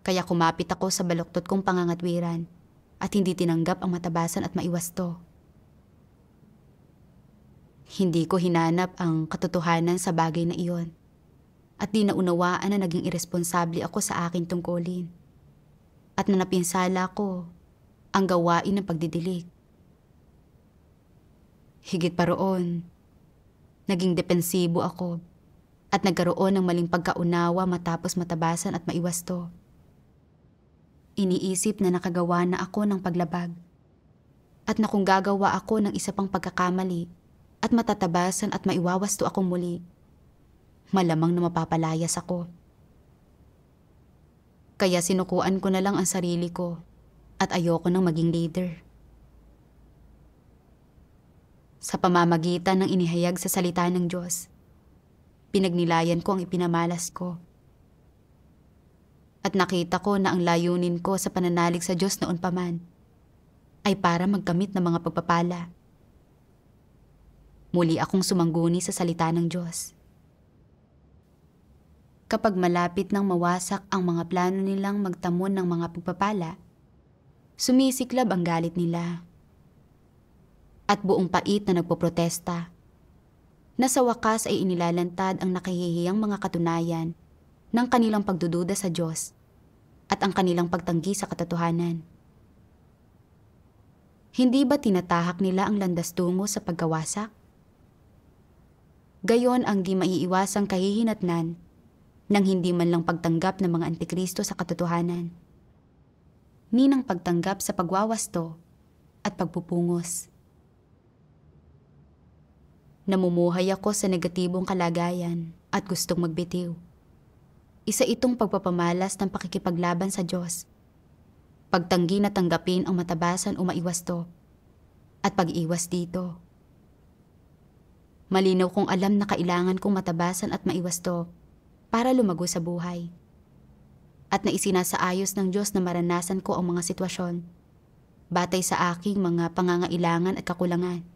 Kaya kumapit ako sa baloktot kong pangangatwiran at hindi tinanggap ang matabasan at maiwasto. Hindi ko hinanap ang katotohanan sa bagay na iyon at di naunawaan na naging irresponsable ako sa akin tungkulin at nanapinsala napinsala ko ang gawain ng pagdidilig. Higit pa roon, Naging depensibo ako at nagkaroon ng maling pagkaunawa matapos matabasan at maiwasto. Iniisip na nakagawa na ako ng paglabag at na kung gagawa ako ng isa pang pagkakamali at matatabasan at maiwawasto ako muli, malamang na mapapalayas ako. Kaya sinukuan ko na lang ang sarili ko at ayoko nang maging leader sa pamamagitan ng inihayag sa salita ng Diyos. Pinagnilayan ko ang ipinamalas ko. At nakita ko na ang layunin ko sa pananalig sa Diyos noon paman ay para magkamit ng mga pagpapala. Muli akong sumangguni sa salita ng Diyos. Kapag malapit nang mawasak ang mga plano nilang magtamon ng mga pagpapala, sumisiklab ang galit nila at buong pait na nagpoprotesta. Na sa wakas ay inilalantad ang nakahihiyang mga katunayan ng kanilang pagdududa sa Diyos at ang kanilang pagtanggi sa katotohanan. Hindi ba tinatahak nila ang landas tungo sa paggawasak? Gayon ang di maiiwasang kahihinatnan ng hindi man lang pagtanggap ng mga antikristo sa katotohanan ni ng pagtanggap sa pagwawasto at pagpupungos. Namumuhay ako sa negatibong kalagayan at gustong magbitiw. Isa itong pagpapamalas ng pakikipaglaban sa Diyos. Pagtanggi na tanggapin ang matabasan o maiwasto at pag-iwas dito. Malinaw kong alam na kailangan kong matabasan at maiwasto para lumago sa buhay. At na isinasaayos ng Diyos na maranasan ko ang mga sitwasyon batay sa aking mga pangangailangan at kakulangan.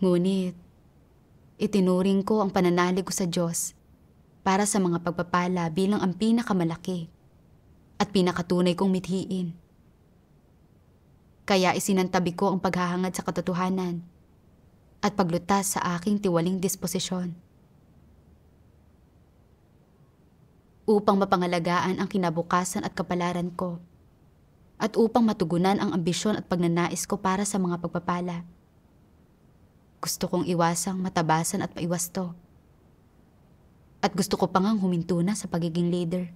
Ngunit, itinuring ko ang pananalig ko sa Diyos para sa mga pagpapala bilang ang pinakamalaki at pinakatunay kong mithiin. Kaya isinantabi ko ang paghahangad sa katotohanan at paglutas sa aking tiwaling disposisyon. Upang mapangalagaan ang kinabukasan at kapalaran ko at upang matugunan ang ambisyon at pagnanais ko para sa mga pagpapala. Gusto kong iwasang matabasan at maiwasto. At gusto ko pa huminto na sa pagiging leader.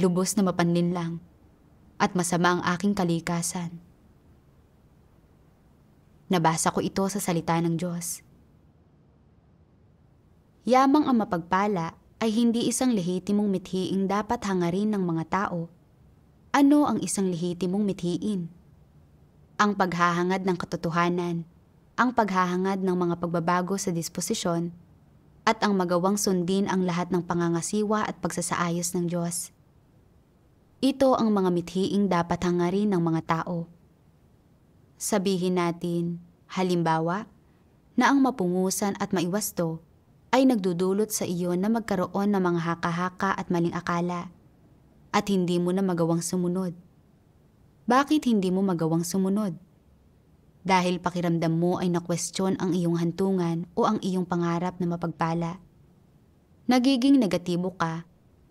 Lubos na mapanlin lang at masama ang aking kalikasan. Nabasa ko ito sa salita ng Diyos. Yamang ang mapagpala ay hindi isang lehitimong mithiing dapat hangarin ng mga tao. Ano ang isang lehitimong mithiin? ang paghahangad ng katotohanan, ang paghahangad ng mga pagbabago sa disposisyon, at ang magawang sundin ang lahat ng pangangasiwa at pagsasaayos ng Diyos. Ito ang mga mithiing dapat hangarin ng mga tao. Sabihin natin, halimbawa, na ang mapungusan at maiwasto ay nagdudulot sa iyo na magkaroon ng mga hakahaka at maling akala at hindi mo na magawang sumunod bakit hindi mo magawang sumunod? Dahil pakiramdam mo ay nakwestiyon ang iyong hantungan o ang iyong pangarap na mapagpala. Nagiging negatibo ka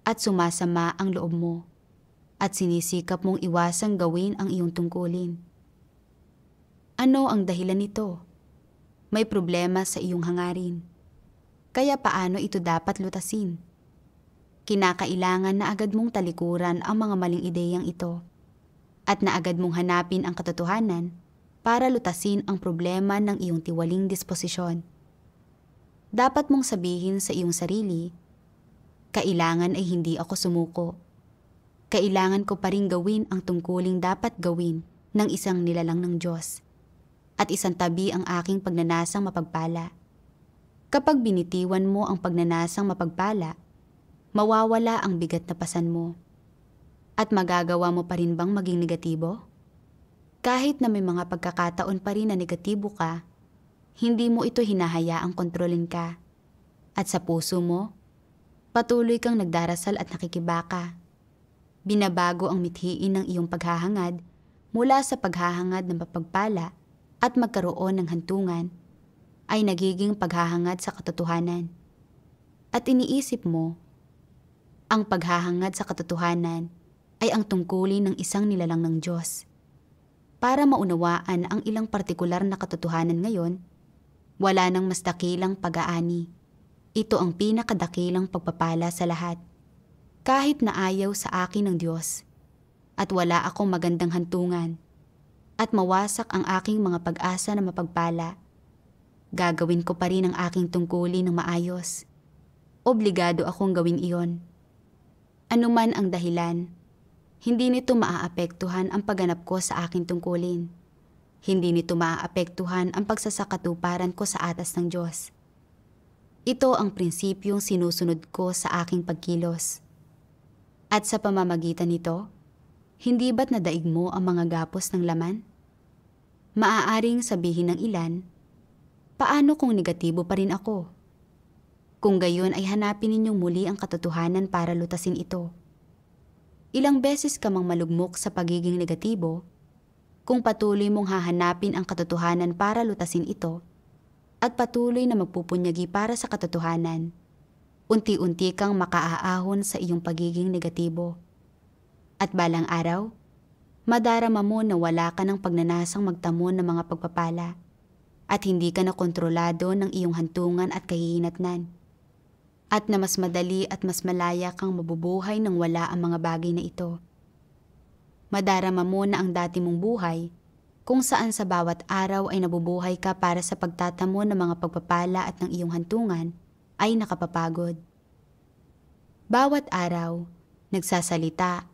at sumasama ang loob mo at sinisikap mong iwasang gawin ang iyong tungkulin. Ano ang dahilan nito? May problema sa iyong hangarin. Kaya paano ito dapat lutasin? Kinakailangan na agad mong talikuran ang mga maling ideyang ito at naagad mong hanapin ang katotohanan para lutasin ang problema ng iyong tiwaling disposisyon. Dapat mong sabihin sa iyong sarili, kailangan ay hindi ako sumuko. Kailangan ko pa rin gawin ang tungkuling dapat gawin ng isang nilalang ng Diyos at isang tabi ang aking pagnanasang mapagpala. Kapag binitiwan mo ang pagnanasang mapagpala, mawawala ang bigat na pasan mo. At magagawa mo pa rin bang maging negatibo? Kahit na may mga pagkakataon pa rin na negatibo ka, hindi mo ito hinahayaang kontrolin ka. At sa puso mo, patuloy kang nagdarasal at nakikibaka. Binabago ang mithiin ng iyong paghahangad mula sa paghahangad ng mapagpala at magkaroon ng hantungan ay nagiging paghahangad sa katotohanan. At iniisip mo, ang paghahangad sa katotohanan ay ang tungkulin ng isang nilalang ng Diyos. Para maunawaan ang ilang partikular na katotohanan ngayon, wala nang mas dakilang pag-aani. Ito ang pinakadakilang pagpapala sa lahat. Kahit na ayaw sa akin ng Diyos, at wala akong magandang hantungan, at mawasak ang aking mga pag-asa na mapagpala, gagawin ko pa rin ang aking tungkulin ng maayos. Obligado akong gawin iyon. Anuman ang dahilan, hindi nito maaapektuhan ang pagganap ko sa aking tungkulin. Hindi nito maaapektuhan ang pagsasakatuparan ko sa atas ng Diyos. Ito ang prinsipyong sinusunod ko sa aking pagkilos. At sa pamamagitan nito, hindi ba't nadaig mo ang mga gapos ng laman? Maaaring sabihin ng ilan, paano kung negatibo pa rin ako? Kung gayon ay hanapin ninyong muli ang katotohanan para lutasin ito ilang beses ka mang malugmok sa pagiging negatibo, kung patuloy mong hahanapin ang katotohanan para lutasin ito, at patuloy na magpupunyagi para sa katotohanan, unti-unti kang makaaahon sa iyong pagiging negatibo. At balang araw, madarama mo na wala ka ng pagnanasang magtamon ng mga pagpapala at hindi ka na kontrolado ng iyong hantungan at kahihinatnan at na mas madali at mas malaya kang mabubuhay nang wala ang mga bagay na ito. Madarama mo na ang dati mong buhay, kung saan sa bawat araw ay nabubuhay ka para sa pagtatamo ng mga pagpapala at ng iyong hantungan, ay nakapapagod. Bawat araw, nagsasalita,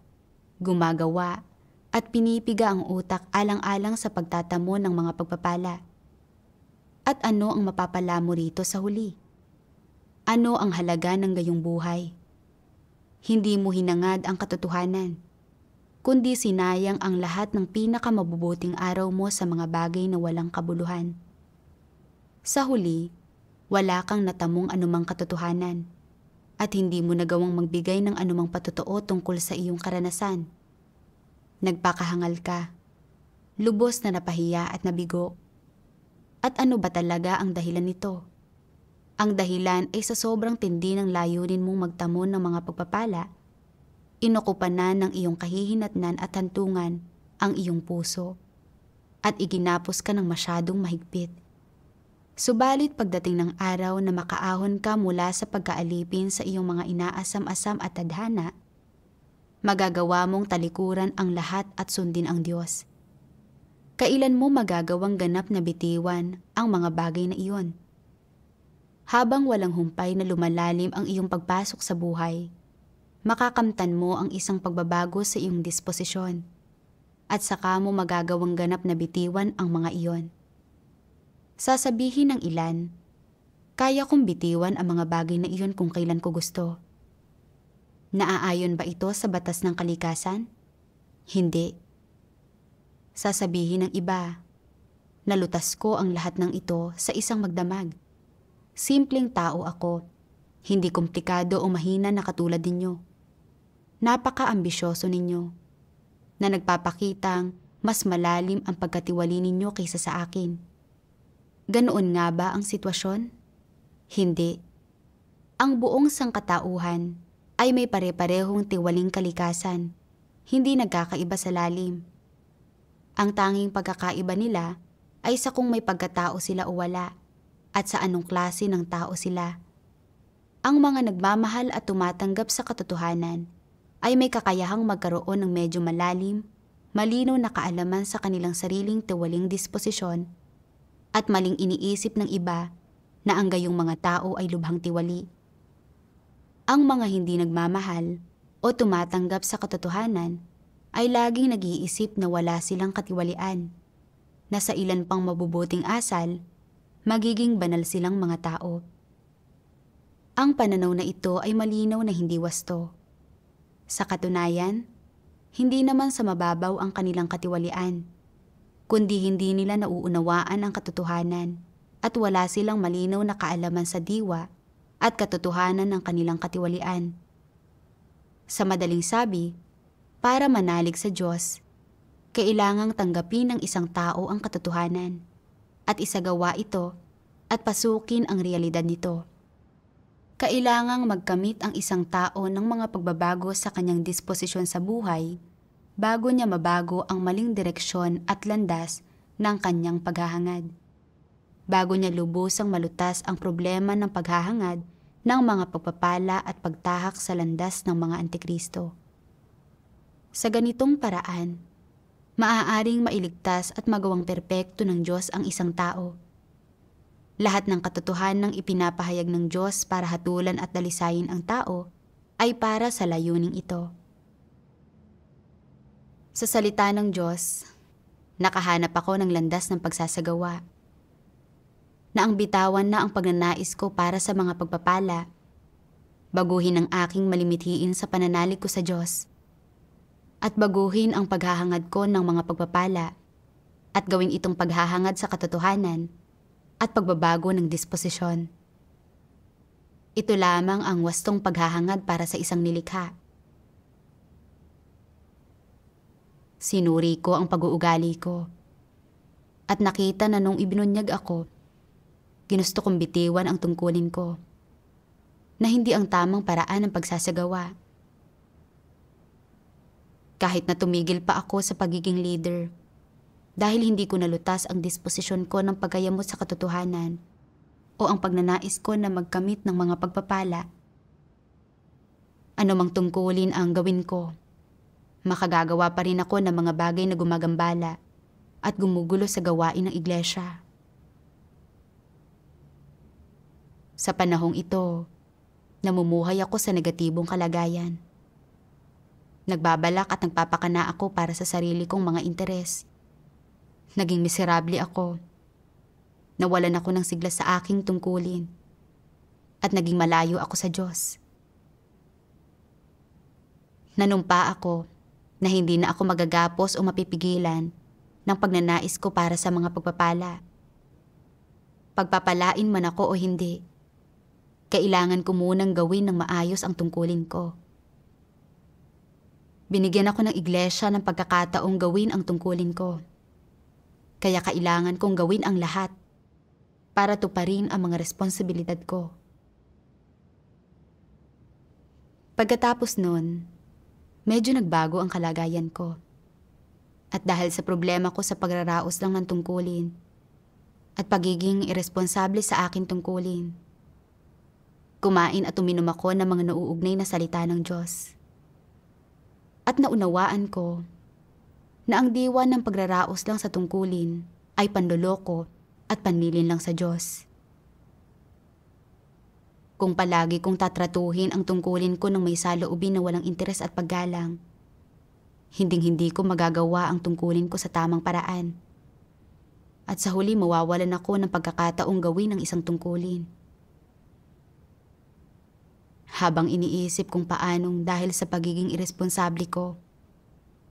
gumagawa, at pinipiga ang utak alang-alang sa pagtatamo ng mga pagpapala. At ano ang mapapala mo rito sa huli? Ano ang halaga ng gayong buhay? Hindi mo hinangad ang katotohanan, kundi sinayang ang lahat ng pinakamabubuting araw mo sa mga bagay na walang kabuluhan. Sa huli, wala kang natamong anumang katotohanan at hindi mo nagawang magbigay ng anumang patotoo tungkol sa iyong karanasan. Nagpakahangal ka. Lubos na napahiya at nabigo. At ano ba talaga ang dahilan nito? Ang dahilan ay sa sobrang tindi ng layunin mong magtamon ng mga pagpapala. Inukupan na ng iyong kahihinatnan at hantungan ang iyong puso at iginapos ka ng masyadong mahigpit. Subalit pagdating ng araw na makaahon ka mula sa pagkaalipin sa iyong mga inaasam-asam at tadhana, magagawa mong talikuran ang lahat at sundin ang Diyos kailan mo magagawang ganap na bitiwan ang mga bagay na iyon habang walang humpay na lumalalim ang iyong pagpasok sa buhay. Makakamtan mo ang isang pagbabago sa iyong disposisyon at saka mo magagawang ganap na bitiwan ang mga iyon. Sasabihin ng ilan, kaya kong bitiwan ang mga bagay na iyon kung kailan ko gusto. Naaayon ba ito sa batas ng kalikasan? Hindi. Sasabihin ng iba, nalutas ko ang lahat ng ito sa isang magdamag Simpleng tao ako. Hindi komplikado o mahina na katulad ninyo. Napaka-ambisyoso ninyo. Na nagpapakitang mas malalim ang pagkatiwali ninyo kaysa sa akin. Ganoon nga ba ang sitwasyon? Hindi. Ang buong sangkatauhan ay may pare-parehong tiwaling kalikasan, hindi nagkakaiba sa lalim. Ang tanging pagkakaiba nila ay sa kung may pagkatao sila o wala at sa anong klase ng tao sila. Ang mga nagmamahal at tumatanggap sa katotohanan ay may kakayahang magkaroon ng medyo malalim, malino na kaalaman sa kanilang sariling tiwaling disposisyon at maling iniisip ng iba na ang gayong mga tao ay lubhang tiwali. Ang mga hindi nagmamahal o tumatanggap sa katotohanan ay laging nag-iisip na wala silang katiwalian, na sa ilan pang mabubuting asal magiging banal silang mga tao. Ang pananaw na ito ay malinaw na hindi wasto. Sa katunayan, hindi naman sa mababaw ang kanilang katiwalian, kundi hindi nila nauunawaan ang katotohanan at wala silang malinaw na kaalaman sa diwa at katotohanan ng kanilang katiwalian. Sa madaling sabi, para manalig sa Diyos, kailangang tanggapin ng isang tao ang katotohanan at isagawa ito at pasukin ang realidad nito. Kailangang magkamit ang isang tao ng mga pagbabago sa kanyang disposisyon sa buhay bago niya mabago ang maling direksyon at landas ng kanyang paghahangad. Bago niya lubusang malutas ang problema ng paghahangad ng mga pagpapala at pagtahak sa landas ng mga antikristo. Sa ganitong paraan, maaaring mailigtas at magawang perpekto ng Diyos ang isang tao. Lahat ng katotohanan ng ipinapahayag ng Diyos para hatulan at dalisayin ang tao ay para sa layuning ito. Sa salita ng Diyos, nakahanap ako ng landas ng pagsasagawa na ang bitawan na ang pagnanais ko para sa mga pagpapala. Baguhin ang aking malimitihin sa pananalig ko sa Diyos at baguhin ang paghahangad ko ng mga pagpapala at gawing itong paghahangad sa katotohanan at pagbabago ng disposisyon. Ito lamang ang wastong paghahangad para sa isang nilikha. Sinuri ko ang pag-uugali ko at nakita na nung ibinunyag ako, ginusto kong bitiwan ang tungkulin ko na hindi ang tamang paraan ng pagsasagawa kahit na tumigil pa ako sa pagiging leader. Dahil hindi ko nalutas ang disposisyon ko ng pagayamot sa katotohanan o ang pagnanais ko na magkamit ng mga pagpapala. Ano mang tungkulin ang gawin ko, makagagawa pa rin ako ng mga bagay na gumagambala at gumugulo sa gawain ng iglesia. Sa panahong ito, namumuhay ako sa negatibong kalagayan. Nagbabalak at nagpapakana ako para sa sarili kong mga interes. Naging miserable ako. Nawalan ako ng sigla sa aking tungkulin. At naging malayo ako sa Diyos. Nanumpa ako na hindi na ako magagapos o mapipigilan ng pagnanais ko para sa mga pagpapala. Pagpapalain man ako o hindi, kailangan ko munang gawin ng maayos ang tungkulin ko. Binigyan ako ng iglesia ng pagkakataong gawin ang tungkulin ko. Kaya kailangan kong gawin ang lahat para tuparin ang mga responsibilidad ko. Pagkatapos noon, medyo nagbago ang kalagayan ko. At dahil sa problema ko sa pagraraos lang ng tungkulin at pagiging irresponsable sa akin tungkulin, kumain at uminom ako ng mga nauugnay na salita ng Diyos at naunawaan ko na ang diwa ng pagraraos lang sa tungkulin ay panloloko at panlilin lang sa Diyos. Kung palagi kong tatratuhin ang tungkulin ko ng may saloobin na walang interes at paggalang, hinding-hindi ko magagawa ang tungkulin ko sa tamang paraan. At sa huli mawawalan ako ng pagkakataong gawin ng isang tungkulin. Habang iniisip kung paanong dahil sa pagiging irresponsable ko,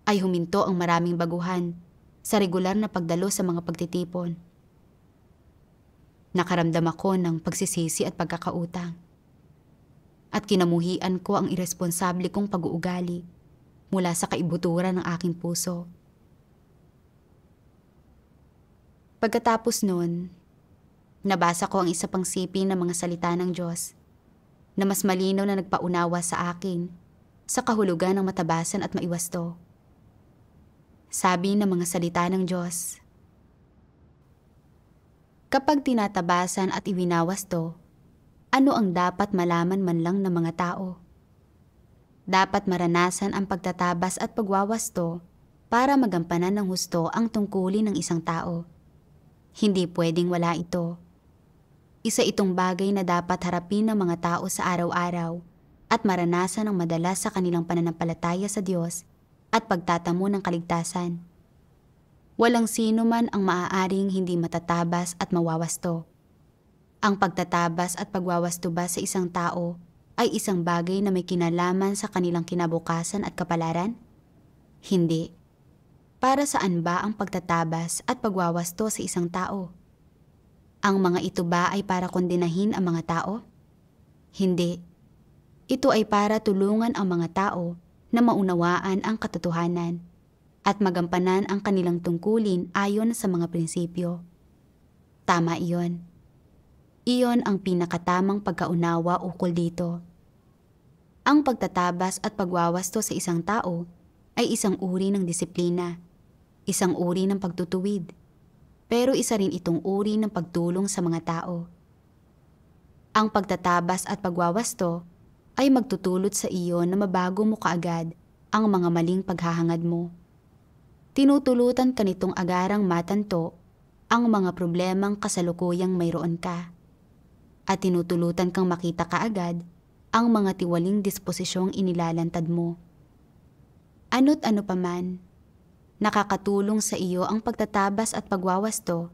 ay huminto ang maraming baguhan sa regular na pagdalo sa mga pagtitipon. Nakaramdam ako ng pagsisisi at pagkakautang. At kinamuhian ko ang irresponsable kong pag-uugali mula sa kaibuturan ng aking puso. Pagkatapos noon, nabasa ko ang isa pang sipi ng mga salita ng Diyos na mas malinaw na nagpaunawa sa akin sa kahulugan ng matabasan at maiwasto. Sabi ng mga salita ng Diyos. Kapag tinatabasan at iwinawasto, ano ang dapat malaman man lang ng mga tao? Dapat maranasan ang pagtatabas at pagwawasto para magampanan ng husto ang tungkulin ng isang tao. Hindi pwedeng wala ito. Isa itong bagay na dapat harapin ng mga tao sa araw-araw at maranasan ng madalas sa kanilang pananampalataya sa Diyos at pagtatamo ng kaligtasan. Walang sino man ang maaaring hindi matatabas at mawawasto. Ang pagtatabas at pagwawasto ba sa isang tao ay isang bagay na may kinalaman sa kanilang kinabukasan at kapalaran? Hindi. Para saan ba ang pagtatabas at pagwawasto sa isang tao? Ang mga ito ba ay para kondinahin ang mga tao? Hindi. Ito ay para tulungan ang mga tao na maunawaan ang katotohanan at magampanan ang kanilang tungkulin ayon sa mga prinsipyo. Tama iyon. Iyon ang pinakatamang pagkaunawa ukol dito. Ang pagtatabas at pagwawasto sa isang tao ay isang uri ng disiplina, isang uri ng pagtutuwid, pero isa rin itong uri ng pagtulong sa mga tao. Ang pagtatabas at pagwawasto ay magtutulot sa iyo na mabago mo kaagad ang mga maling paghahangad mo. Tinutulutan ka nitong agarang matanto ang mga problemang kasalukuyang mayroon ka. At tinutulutan kang makita kaagad ang mga tiwaling disposisyong inilalantad mo. Ano't ano paman, nakakatulong sa iyo ang pagtatabas at pagwawasto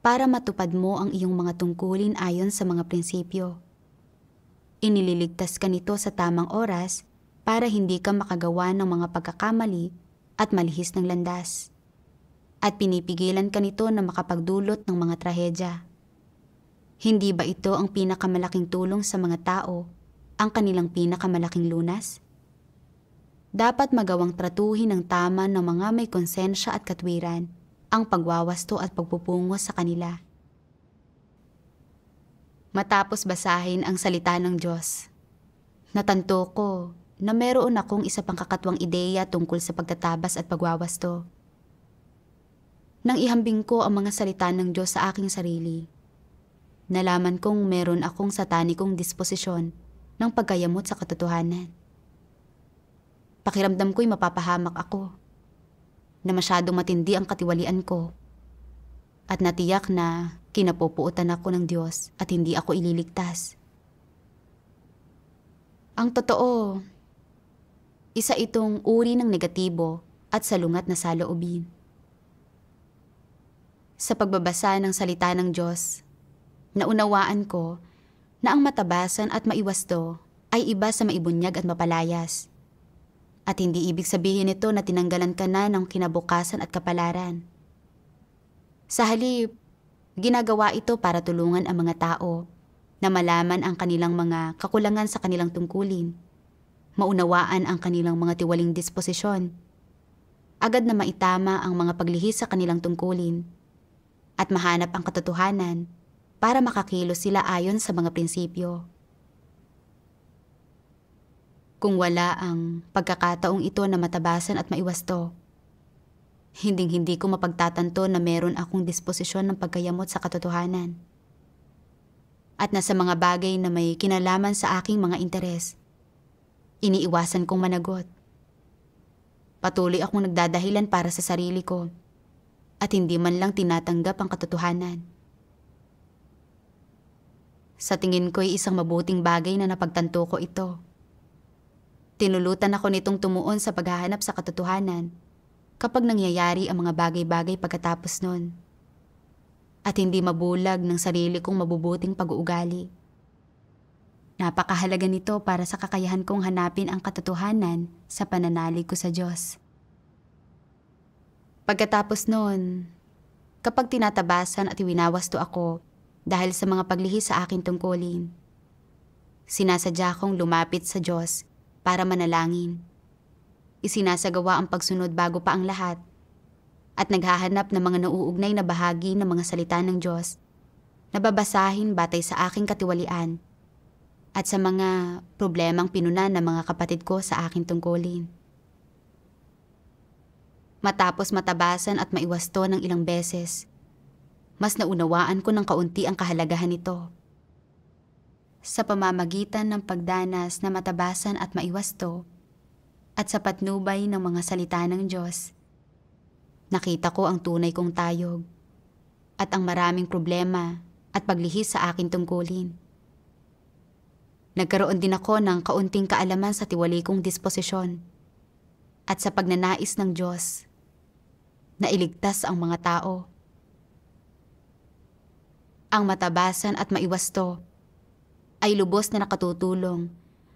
para matupad mo ang iyong mga tungkulin ayon sa mga prinsipyo. Inililigtas ka nito sa tamang oras para hindi ka makagawa ng mga pagkakamali at malihis ng landas. At pinipigilan ka nito na makapagdulot ng mga trahedya. Hindi ba ito ang pinakamalaking tulong sa mga tao, ang kanilang pinakamalaking lunas? dapat magawang tratuhin ng tama ng mga may konsensya at katwiran ang pagwawasto at pagpupungo sa kanila. Matapos basahin ang salita ng Diyos, natanto ko na meron akong isa pang kakatwang ideya tungkol sa pagtatabas at pagwawasto. Nang ihambing ko ang mga salita ng Diyos sa aking sarili, nalaman kong meron akong satanikong disposisyon ng pagkayamot sa katotohanan. Pakiramdam ko'y mapapahamak ako. Na masyadong matindi ang katiwalian ko. At natiyak na kinapupuutan ako ng Diyos at hindi ako ililigtas. Ang totoo, isa itong uri ng negatibo at salungat na saloobin. Sa pagbabasa ng salita ng Diyos, naunawaan ko na ang matabasan at maiwasto ay iba sa maibunyag at mapalayas. At hindi ibig sabihin ito na tinanggalan ka na ng kinabukasan at kapalaran. Sa halip, ginagawa ito para tulungan ang mga tao na malaman ang kanilang mga kakulangan sa kanilang tungkulin, maunawaan ang kanilang mga tiwaling disposisyon, agad na maitama ang mga paglihis sa kanilang tungkulin, at mahanap ang katotohanan para makakilos sila ayon sa mga prinsipyo kung wala ang pagkakataong ito na matabasan at maiwasto. Hinding-hindi ko mapagtatanto na meron akong disposisyon ng pagkayamot sa katotohanan. At na sa mga bagay na may kinalaman sa aking mga interes, iniiwasan kong managot. Patuloy akong nagdadahilan para sa sarili ko at hindi man lang tinatanggap ang katotohanan. Sa tingin ko ay isang mabuting bagay na napagtanto ko ito Tinulutan ako nitong tumuon sa paghahanap sa katotohanan kapag nangyayari ang mga bagay-bagay pagkatapos nun. At hindi mabulag ng sarili kong mabubuting pag-uugali. Napakahalaga nito para sa kakayahan kong hanapin ang katotohanan sa pananalig ko sa Diyos. Pagkatapos noon, kapag tinatabasan at iwinawasto ako dahil sa mga paglihi sa akin tungkulin, sinasadya kong lumapit sa Diyos para manalangin. Isinasagawa ang pagsunod bago pa ang lahat at naghahanap ng mga nauugnay na bahagi ng mga salita ng Diyos na babasahin batay sa aking katiwalian at sa mga problemang pinunan ng mga kapatid ko sa aking tungkulin. Matapos matabasan at maiwasto ng ilang beses, mas naunawaan ko ng kaunti ang kahalagahan nito sa pamamagitan ng pagdanas na matabasan at maiwasto at sa patnubay ng mga salita ng Diyos. Nakita ko ang tunay kong tayog at ang maraming problema at paglihis sa akin tungkulin. Nagkaroon din ako ng kaunting kaalaman sa kong disposisyon at sa pagnanais ng Diyos na iligtas ang mga tao. Ang matabasan at maiwasto ay lubos na nakatutulong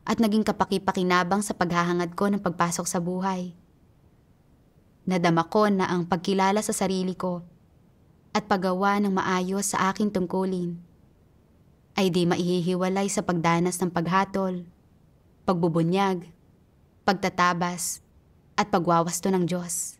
at naging kapakipakinabang sa paghahangad ko ng pagpasok sa buhay. Nadama ko na ang pagkilala sa sarili ko at paggawa ng maayos sa aking tungkulin ay di maihihiwalay sa pagdanas ng paghatol, pagbubunyag, pagtatabas, at pagwawasto ng Diyos.